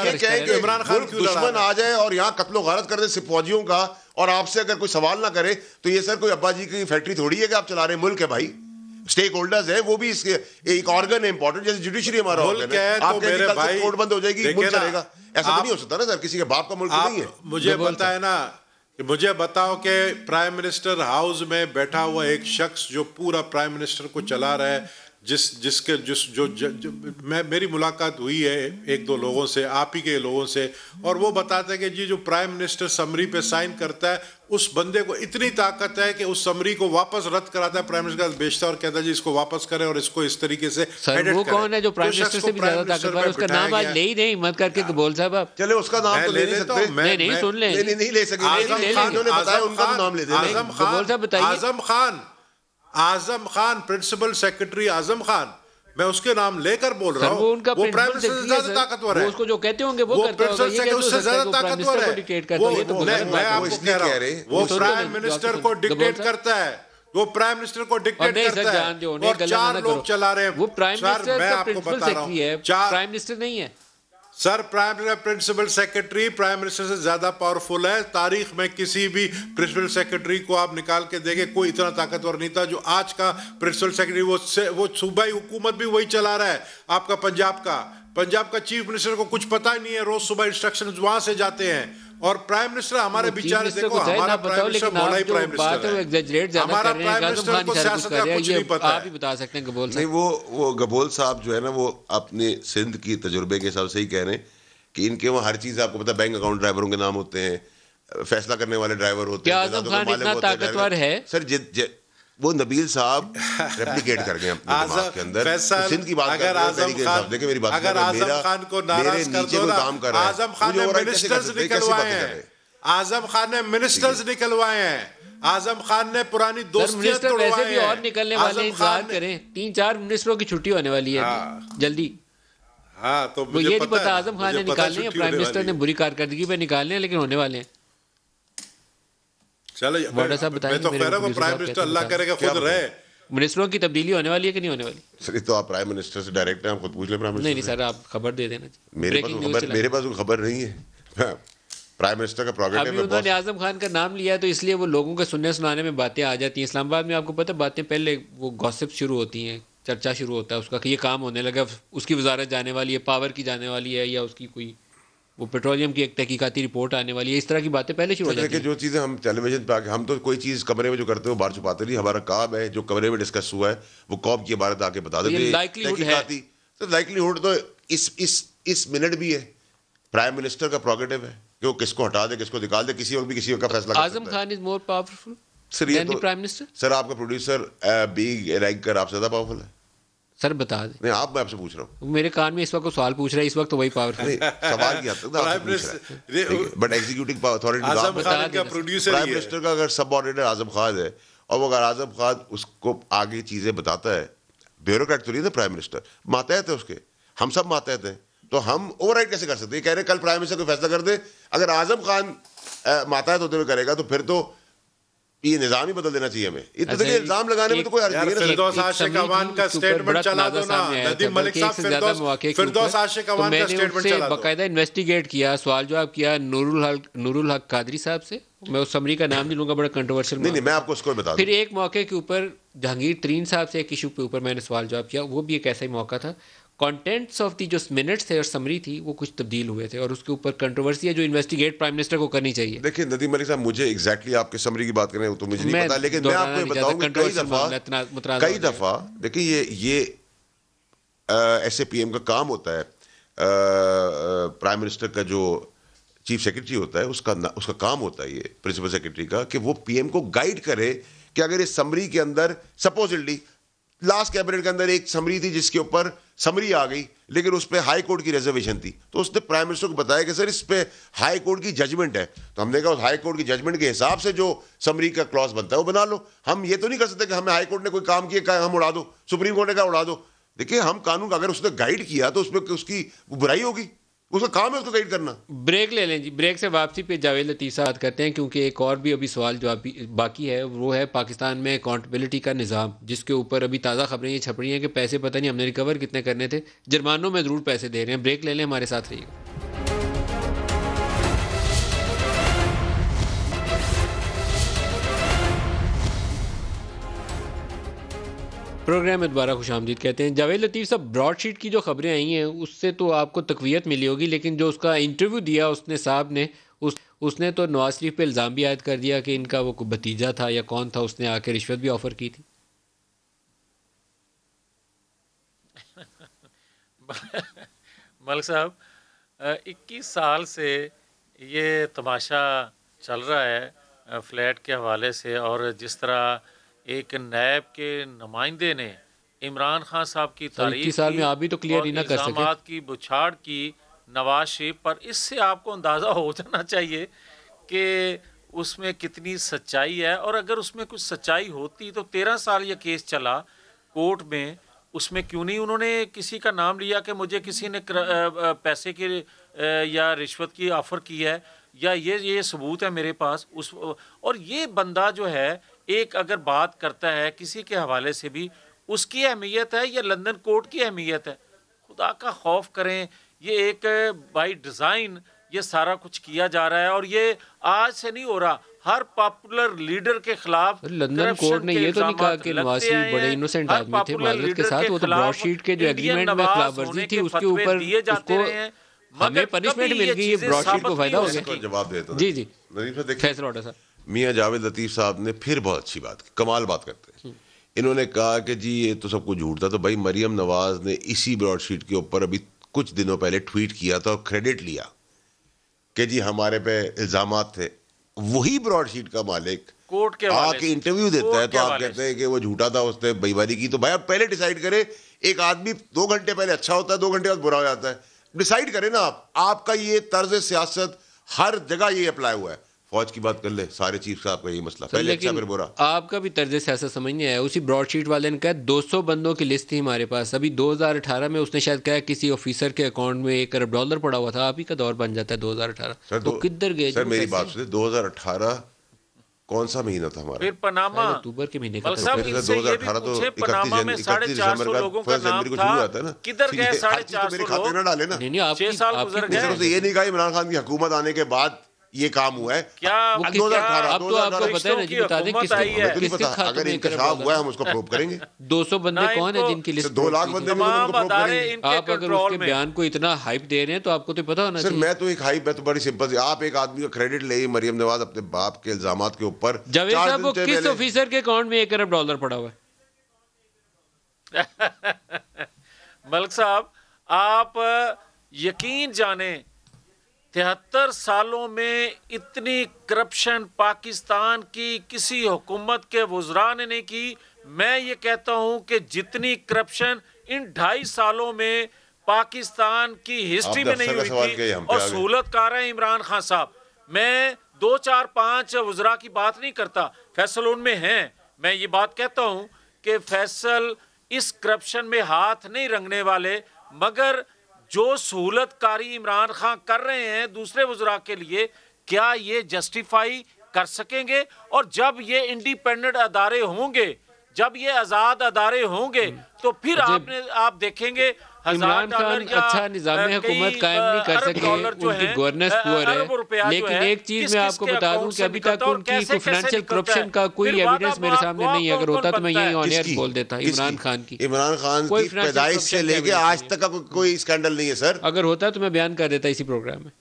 अगर इमरान खान दुश्मन आ जाए और यहाँ कत्लो गारत कर दे सिपाहियों का और आपसे अगर कोई सवाल ना करे तो ये सर कोई अब्बा जी की फैक्ट्री थोड़ी है कि आप चला रहे मुल्क है भाई स्टेक होल्डर्स है वो भी इसके एक ऑर्गन है इंपॉर्टेंट जैसे जुडिशरी हमारा कोर्ट तो बंद हो जाएगी चलेगा ऐसा तो नहीं हो सकता ना सर किसी के बाप का मुल्क तो नहीं है मुझे पता है ना मुझे बताओ कि प्राइम मिनिस्टर हाउस में बैठा हुआ एक शख्स जो पूरा प्राइम मिनिस्टर को चला रहा है जिस जिसके जिस जो, जो, जो मैं मेरी मुलाकात हुई है एक दो लोगों से आप ही के लोगों से और वो बताते हैं कि जी जो प्राइम मिनिस्टर समरी पे साइन करता है उस बंदे को इतनी ताकत है कि उस समरी को वापस रद्द कराता है प्राइम मिनिस्टर बेचता है और कहता है जी इसको वापस करें और इसको इस तरीके से सर वो कौन है जो प्राइम मिनिस्टर से भी ज्यादा उसका नाम आज ले ही नहीं करके तो बोल साहब आप चले उसका नाम तो ले नहीं सकते मैं नहीं सुन ले नहीं ले आजम खान उन्होंने बताया उनका तो नाम ले दे आजम तो खान बताइए आजम खान आजम खान प्रिंसिपल सेक्रेटरी आजम खान मैं उसके नाम लेकर बोल रहा हूँ वो प्राइम मिनिस्टर से ज्यादा ताकतवर है उसको जो कहते होंगे वो उससे ज्यादा ताकतवर है वो तो तो प्राइम मिनिस्टर को डिक्टेट करता है वो प्राइम मिनिस्टर को डिक्टेट करता है और चार लोग चला रहे हैं वो प्राइम मिनिस्टर मैं आपको बता रहा हूँ प्राइम मिनिस्टर नहीं है sir prime minister principal secretary prime minister से ज़्यादा पावरफुल है तारीख में किसी भी प्रिंसिपल सेक्रेटरी को आप निकाल के देंगे कोई इतना ताकतवर नहीं था जो आज का प्रिंसिपल सेक्रेटरी वो से, वो सूबाई हुकूमत भी वही चला रहा है आपका पंजाब का पंजाब का चीफ मिनिस्टर को कुछ पता ही नहीं है रोज़ सुबह इंस्ट्रक्शन वहाँ से जाते हैं और प्राइम मिनिस्टर हमारे विचार देखो हमारा प्राइम मिनिस्टर बोला ही प्राइम मिनिस्टर हमारा प्राइम मिनिस्टर को सियासत का कुछ नहीं पता आप ही बता सकते हैं गबोल नहीं वो वो गबोल साहब जो है ना वो अपने सिंध की तजुर्बे के हिसाब से ही कह रहे हैं कि इनके वहाँ हर चीज़ आपको पता बैंक अकाउंट ड्राइवरों के नाम होते हैं फैसला करने वाले ड्राइवर होते हैं क्या आजम खान इतना ताकतवर है सर वो नबील साहब रेप्लिकेट कर गए अपने के अंदर सिंध की बात अगर आजम खान देखे मेरी बात अगर आजम खान को नाराज कर दो काम कर आजम खान ने मिनिस्टर्स निकलवाए हैं आजम खान ने मिनिस्टर्स निकलवाए हैं आजम खान ने पुरानी दोस्तियां तोड़वाई भी और निकलने वाले इंतजार करें तीन चार मिनिस्टरों की छुट्टी होने वाली है हाँ। जल्दी हाँ तो मुझे ये नहीं पता आजम खान ने निकालने प्राइम मिनिस्टर ने बुरी कारकर्दगी पे निकालने लेकिन होने वाले हैं चलो साहब बताएं तो प्राइम मिनिस्टर अल्लाह करेगा खुद रहे मिनिस्टरों की तब्दीली होने वाली है कि नहीं होने वाली सर तो आप प्राइम मिनिस्टर से डायरेक्ट हैं आप खुद पूछ ले प्राइम मिनिस्टर नहीं नहीं सर आप खबर दे देना मेरे पास तो खबर मेरे पास तो खबर नहीं है प्राइम मिनिस्टर का प्रोग्राम अभी उन्होंने आजम खान का नाम लिया है तो इसलिए वो लोगों के सुनने सुनाने में बातें आ जाती हैं इस्लामाबाद में आपको पता है बातें पहले वो गॉसिप शुरू होती हैं चर्चा शुरू होता है उसका कि ये काम होने लगा उसकी वजारत जाने वाली है पावर की जाने वाली है या उसकी कोई वो पेट्रोलियम की एक तहकीकती रिपोर्ट आने वाली है इस तरह की बातें पहले शुरू हो जो चीज़ें हम टेलीविजन पर हम तो कोई चीज़ कमरे में जो करते हो बाहर छुपाते नहीं हमारा काम है जो कमरे में डिस्कस हुआ है वो कॉम की इबारत आके बता देते लाइकलीहुड लाइकलीहुड तो, तो इस इस इस मिनट भी है प्राइम मिनिस्टर का प्रोगेटिव है कि वो किसको हटा दे किसको निकाल दे किसी और भी किसी और का फैसला Azam Khan is more powerful sir ये प्राइम मिनिस्टर तो सर आपका प्रोड्यूसर बी रैंक कर आप ज़्यादा पावरफुल है सर बता दे नहीं आप मैं आपसे पूछ रहा हूँ मेरे कान में इस वक्त सवाल पूछ रहा है इस वक्त तो वही पावरफुल सवाल but executive authority prime minister का अगर सब ऑर्डिनेटर आजम खान है और अगर आजम खान उसको आगे चीज़ें बताता है ब्यूरोक्रेट तो नहीं था प्राइम मिनिस्टर मातहत है उसके हम सब मातहत हैं तो हम ओवरराइड कैसे कर सकते हैं कह रहे कल प्राइम मिनिस्टर को फैसला कर दे अगर आजम खान मातहत होते हुए करेगा तो फिर तो ये निजाम ही बदल देना चाहिए हमें इतने तो इल्जाम अच्छा, लगाने में तो कोई अर्थ नहीं फिरदौस आशिक अवान का स्टेटमेंट चला दो ना नदीम मलिक साहब फिरदौस फिरदौस आशिक अवान का स्टेटमेंट चला दो बकायदा इन्वेस्टिगेट किया सवाल जवाब किया नूरुल हक नूरुल हक कादरी साहब से मैं उस समरी का नाम नहीं लूंगा बड़ा कंट्रोवर्शियल नहीं नहीं मैं आपको उसको बता फिर एक मौके के ऊपर जहांगीर तरीन साहब से एक इशू के ऊपर मैंने सवाल जवाब किया वो भी एक ऐसा ही मौका था कंटेंट्स ऑफ दी जो मिनट्स थे और समरी थी वो कुछ तब्दील हुए थे और उसके ऊपर कंट्रोवर्सी है जो इन्वेस्टिगेट प्राइम मिनिस्टर को करनी चाहिए देखिए नदीम मलिक साहब मुझे एग्जैक्टली आपके समरी की बात करें तो मुझे नहीं पता लेकिन मैं आपको बताऊंगा कई दफा देखिए ये ये ऐसे पीएम का काम होता है प्राइम मिनिस्टर का जो चीफ सेक्रेटरी होता है उसका उसका काम होता है ये प्रिंसिपल सेक्रेटरी का कि वो पीएम को गाइड करे कि अगर इस समरी के अंदर सपोजिटली लास्ट कैबिनेट के अंदर एक समरी थी जिसके ऊपर समरी आ गई लेकिन उस पर हाई कोर्ट की रिजर्वेशन थी तो उसने प्राइम मिनिस्टर को बताया कि सर इस पर हाई कोर्ट की जजमेंट है तो हमने कहा उस हाई कोर्ट की जजमेंट के हिसाब से जो समरी का क्लॉज बनता है वो बना लो हम ये तो नहीं कर सकते कि हमें हाई कोर्ट ने कोई काम किया हम उड़ा दो सुप्रीम कोर्ट ने कहा उड़ा दो देखिए हम कानून अगर उसने गाइड किया तो उसमें उसकी बुराई होगी उसका काम है उसको गाइड करना ब्रेक ले लें जी ब्रेक से वापसी पे जावेद लतीफ़ साहब करते हैं क्योंकि एक और भी अभी सवाल जो अभी बाकी है वो है पाकिस्तान में अकाउंटेबिलिटी का निज़ाम जिसके ऊपर अभी ताज़ा खबरें ये छप रही हैं कि पैसे पता नहीं हमने रिकवर कितने करने थे जुर्मानों में ज़रूर पैसे दे रहे हैं ब्रेक ले लें हमारे साथ रहिएगा प्रोग्राम में दोबारा खुश आमदीद कहते हैं जावेद लतीफ़ साहब ब्रॉडशीट की जो खबरें आई हैं उससे तो आपको तकवीत मिली होगी लेकिन जो उसका इंटरव्यू दिया उसने साहब ने उस उसने तो नवाज शरीफ पर इल्ज़ाम भी आयद कर दिया कि इनका वो भतीजा था या कौन था उसने आके रिश्वत भी ऑफ़र की थी मलिक साहब इक्कीस साल से ये तमाशा चल रहा है फ्लैट के हवाले से और जिस तरह एक नैब के नुमाइंदे ने इमरान खान साहब की तारीफ साल में आप भी तो क्लियर ही ना कर सके की बुछाड़ की नवाज शरीफ पर इससे आपको अंदाज़ा हो जाना चाहिए कि उसमें कितनी सच्चाई है और अगर उसमें कुछ सच्चाई होती तो तेरह साल यह केस चला कोर्ट में उसमें क्यों नहीं उन्होंने किसी का नाम लिया कि मुझे किसी ने पैसे की या रिश्वत की ऑफ़र की है या ये ये सबूत है मेरे पास उस और ये बंदा जो है एक अगर बात करता है किसी के हवाले से भी उसकी अहमियत है या लंदन कोर्ट की अहमियत है खुदा का खौफ करें ये एक बाई डिज़ाइन ये सारा कुछ किया जा रहा है और ये आज से नहीं हो रहा हर पॉपुलर लीडर के खिलाफ लंदन कोर्ट ने ये तो नहीं कहा कि नवासी बड़े इनोसेंट आदमी थे माजरत के साथ वो तो ब्रॉडशीट के जो एग्रीमेंट में खिलाफवर्जी थी उसके ऊपर उसको हमें पनिशमेंट मिल गई ये ब्रॉडशीट को फायदा हो गया जवाब देता तो जी जी फैसला ऑर्डर सर मियाँ जावेद लतीफ़ साहब ने फिर बहुत अच्छी बात की कमाल बात करते हैं इन्होंने कहा कि जी ये तो सब कुछ झूठ था तो भाई मरियम नवाज़ ने इसी ब्रॉडशीट के ऊपर अभी कुछ दिनों पहले ट्वीट किया था और क्रेडिट लिया कि जी हमारे पे इल्ज़ाम थे वही ब्रॉडशीट का मालिक कोर्ट के आके इंटरव्यू देता है तो आप कहते हैं कि वो झूठा था उसने बेईमानी की तो भाई आप पहले डिसाइड करें एक आदमी दो घंटे पहले अच्छा होता है दो घंटे बाद बुरा हो जाता है डिसाइड करें ना आप आपका ये तर्ज सियासत हर जगह ये अप्लाई हुआ है फौज की बात कर ले सारे चीफ साहब का यही मसला पहले अच्छा फिर बुरा आपका भी तर्ज सियासत समझ नहीं आया उसी ब्रॉडशीट वाले ने कहा 200 बंदों की लिस्ट थी हमारे पास अभी 2018 में उसने शायद कहा किसी ऑफिसर के अकाउंट में एक अरब डॉलर पड़ा हुआ था आप ही का दौर बन जाता है दो हजार अठारह तो किधर गए सर मेरी बात सुनिए दो हजार अठारह कौन सा महीना था हमारा फिर पनामा अक्टूबर के महीने का तो दो हजार अठारह तो इकतीस दिसंबर का फर्स्ट जनवरी को शुरू हुआ था ना किधर गए साढ़े तो चार सौ लोग ना डाले ना छह साल गुजर गए ये नहीं कहा इमरान खान की हुकूमत आने के बाद ये काम हुआ है दो हजार अठारह दो तो हजार अगर इंतजाम हुआ है हम उसको प्रूव करेंगे दो सौ बंदे कौन है तो जिनकी लिस्ट दो लाख बंदे तो हाँ, आप अगर उसके बयान को इतना हाइप दे रहे हैं तो आपको तो पता होना चाहिए मैं तो एक हाइप मैं तो बड़ी सिंपल आप एक आदमी का क्रेडिट ले मरियम नवाज अपने बाप के इल्जाम के ऊपर जावेद साहब किस ऑफिसर के अकाउंट में एक अरब डॉलर पड़ा हुआ है मलिक साहब आप यकीन जाने तिहत्तर सालों में इतनी करप्शन पाकिस्तान की किसी हुकूमत के वजरा ने नहीं की मैं ये कहता हूँ कि जितनी करप्शन इन ढाई सालों में पाकिस्तान की हिस्ट्री में नहीं हुई थी और सहूलत कार है इमरान खान साहब मैं दो चार पाँच वजरा की बात नहीं करता फैसल उनमें हैं मैं ये बात कहता हूँ कि फैसल इस करप्शन में हाथ नहीं रंगने वाले मगर जो सहूलत कारी इमरान खान कर रहे हैं दूसरे वजरा के लिए क्या ये जस्टिफाई कर सकेंगे और जब ये इंडिपेंडेंट अदारे होंगे जब ये आज़ाद अदारे होंगे तो फिर आपने आप देखेंगे इमरान खान अच्छा निज़ाम हुकूमत कायम नहीं कर सके उनकी गवर्नेंस पुअर है लेकिन एक चीज़ मैं आपको बता दूं कि अभी तक उनकी फाइनेंशियल करप्शन का कोई एविडेंस मेरे सामने नहीं अगर होता तो मैं यही ऑनियर बोल देता इमरान खान की इमरान खान की पैदाइश से लेके आज तक कोई स्कैंडल नहीं है सर अगर होता तो मैं बयान कर देता इसी प्रोग्राम में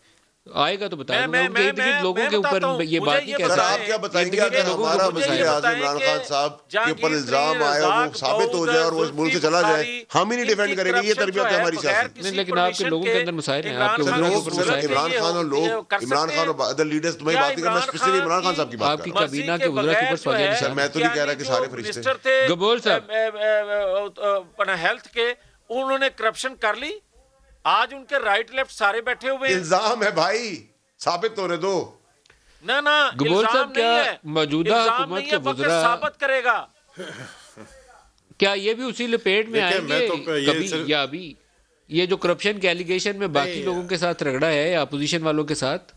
आएगा तो बताएगा मैं, मैं, मैं, मैं, लोगों के ऊपर ये बात ही कैसा आप क्या बताएंगे अगर हमारा वजीर आजम इमरान खान साहब के ऊपर इल्जाम आया वो साबित हो जाए और वो इस मुल्क से चला जाए हम ही नहीं डिफेंड करेंगे ये तरबियत तो है हमारी तो सियासत नहीं लेकिन आपके लोगों के अंदर मसाइल हैं आपके वजीरों के ऊपर इमरान खान और लोग इमरान खान और अदर लीडर्स तुम्हें बात कर मैं स्पेशली इमरान खान साहब की बात आपकी काबीना के वजरा के ऊपर सवाल है मैं तो नहीं कह रहा कि सारे फरिश्ते गबोल साहब अपना हेल्थ के उन्होंने करप्शन कर ली आज उनके राइट लेफ्ट सारे बैठे हुए इल्जाम है भाई साबित होने दो ना ना गुमोल साहब क्या मौजूदा हुकूमत के वजरा साबित करेगा क्या ये भी उसी लपेट में आएंगे तो कभी या अभी ये जो करप्शन के एलिगेशन में बाकी लोगों के साथ रगड़ा है या अपोजिशन वालों के साथ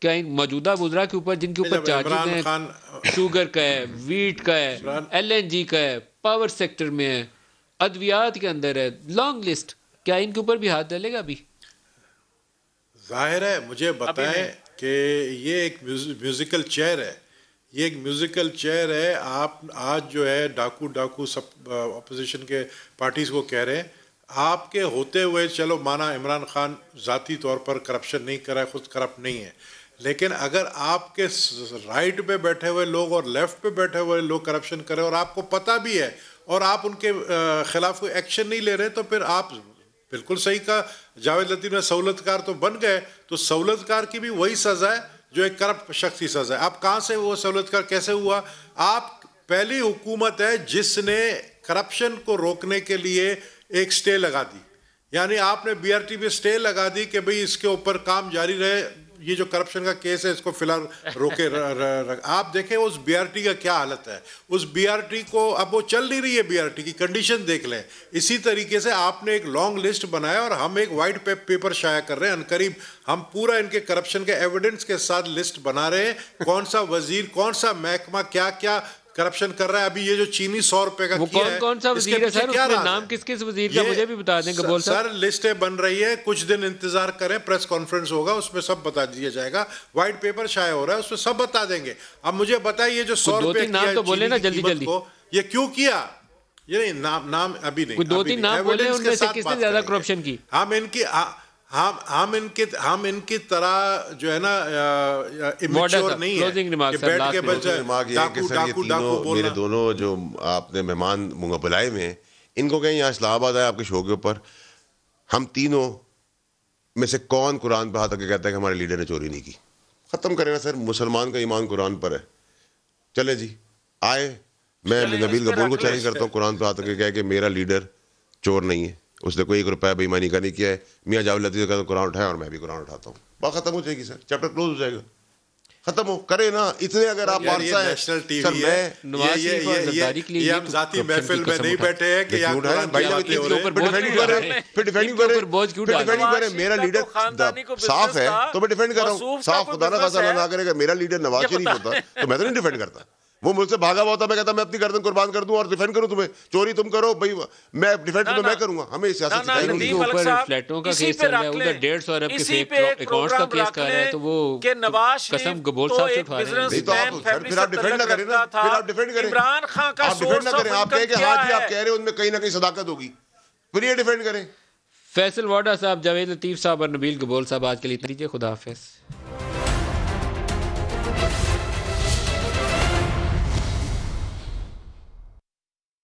क्या इन मौजूदा गुजरा के ऊपर जिनके ऊपर चार्जेस हैं खान... शुगर का है वीट का है एलएनजी का है पावर सेक्टर में है अद्वियात के अंदर है लॉन्ग लिस्ट क्या इनके ऊपर भी हाथ डलेगा अभी जाहिर है मुझे बताएं कि ये एक म्यूज़िकल चेयर है ये एक म्यूज़िकल चेयर है आप आज जो है डाकू डाकू सब अपोजिशन के पार्टीज़ को कह रहे हैं आपके होते हुए चलो माना इमरान खान ज़ाती तौर पर करप्शन नहीं करा है खुद करप्ट नहीं है लेकिन अगर आपके राइट पे बैठे हुए लोग और लेफ्ट पे बैठे हुए लोग करप्शन करें और आपको पता भी है और आप उनके ख़िलाफ़ कोई एक्शन नहीं ले रहे तो फिर आप बिल्कुल सही कहा जावेद लतीफ़ ने सहूलतकार तो बन गए तो सहूलतकार की भी वही सज़ा है जो एक करप्ट शख्स की सज़ा है आप कहाँ से वो सहूलतकार कैसे हुआ आप पहली हुकूमत है जिसने करप्शन को रोकने के लिए एक स्टे लगा दी यानी आपने बीआरटी पे स्टे लगा दी कि भाई इसके ऊपर काम जारी रहे ये जो करप्शन का केस है इसको फिलहाल रोके र, र, र, आप देखें उस बीआरटी का क्या हालत है उस बीआरटी को अब वो चल नहीं रही है बीआरटी की कंडीशन देख लें इसी तरीके से आपने एक लॉन्ग लिस्ट बनाया और हम एक वाइट पे, पेपर शाया कर रहे हैं अनकरीब हम पूरा इनके करप्शन के एविडेंस के साथ लिस्ट बना रहे हैं कौन सा वजीर कौन सा महकमा क्या क्या करप्शन कर रहा है अभी ये जो चीनी सौ रुपए का किया कौन कौन सा वजीर है सर क्या नाम किस किस वजीर का मुझे भी बता दें कबूल सर, सर लिस्टें बन रही है कुछ दिन इंतजार करें प्रेस कॉन्फ्रेंस होगा उसमें सब बता दिया जाएगा व्हाइट पेपर शायद हो रहा है उसमें सब बता देंगे अब मुझे बताइए जो सौ रुपए नाम तो बोले ना जल्दी जल्दी ये क्यों किया ये नहीं नाम नाम अभी नहीं दो तीन नाम बोले उनमें से किसने ज्यादा करप्शन की हम इनकी हम हम इनके हम इनकी तरह जो है ना इमेच्योर नहीं है कि बैठ के बच्चे डाकू डाकू डाकू मेरे दोनों जो आपने मेहमान बुलाए में इनको कहें यहाँ इस्लाहाबाद आए आपके शो के ऊपर हम तीनों में से कौन कुरान पर हाथ आके कहता है कि हमारे लीडर ने चोरी नहीं की ख़त्म करें ना सर मुसलमान का ईमान कुरान पर है चले जी आए मैं नबील कपूर को चैलेंज करता हूँ कुरान पर हाथ आके कह के मेरा लीडर चोर नहीं है उसने कोई एक रुपया बेईमानी का नहीं किया है मियाँ जावेद लतीफ़ का तो कुरान उठाया और मैं भी कुरान उठाता हूँ बात खत्म हो जाएगी सर चैप्टर क्लोज हो जाएगा खत्म हो करे ना इतने अगर आप वारसा नेशनल टीवी है मेरा लीडर तो साफ है तो मैं डिफेंड कर रहा हूँ साफ तो खुदा ना खासा ना करेगा मेरा लीडर नवाज शरीफ होता तो मैं तो नहीं डिफेंड करता वो मुझसे भागा हुआ था मैं कहता मैं अपनी गर्दन कुर्बान कर दूं और डिफेंड करूं तुम्हें चोरी तुम करो भाई मैं डिफेंड तुम्हें मैं करूंगा हमें इस सियासत नहीं ऊपर फ्लैटों का केस चल रहा है उधर 150 तो अरब के फेक अकाउंट्स का केस कर तो तो रहे हैं तो वो नवाज कसम गबोल साहब से उठा रहे हैं तो आप फिर आप डिफेंड ना करें ना फिर आप डिफेंड करें इमरान खान का सोर्स ना करें आप कहें कि हाँ जी आप कह रहे हैं उनमें कहीं ना कहीं सदाकत होगी फिर ये डिफेंड करें फैसल वाडा साहब जावेद लतीफ़ साहब और नबील गबोल साहब आज के लिए इतनी दीजिए खुदा हाफिज़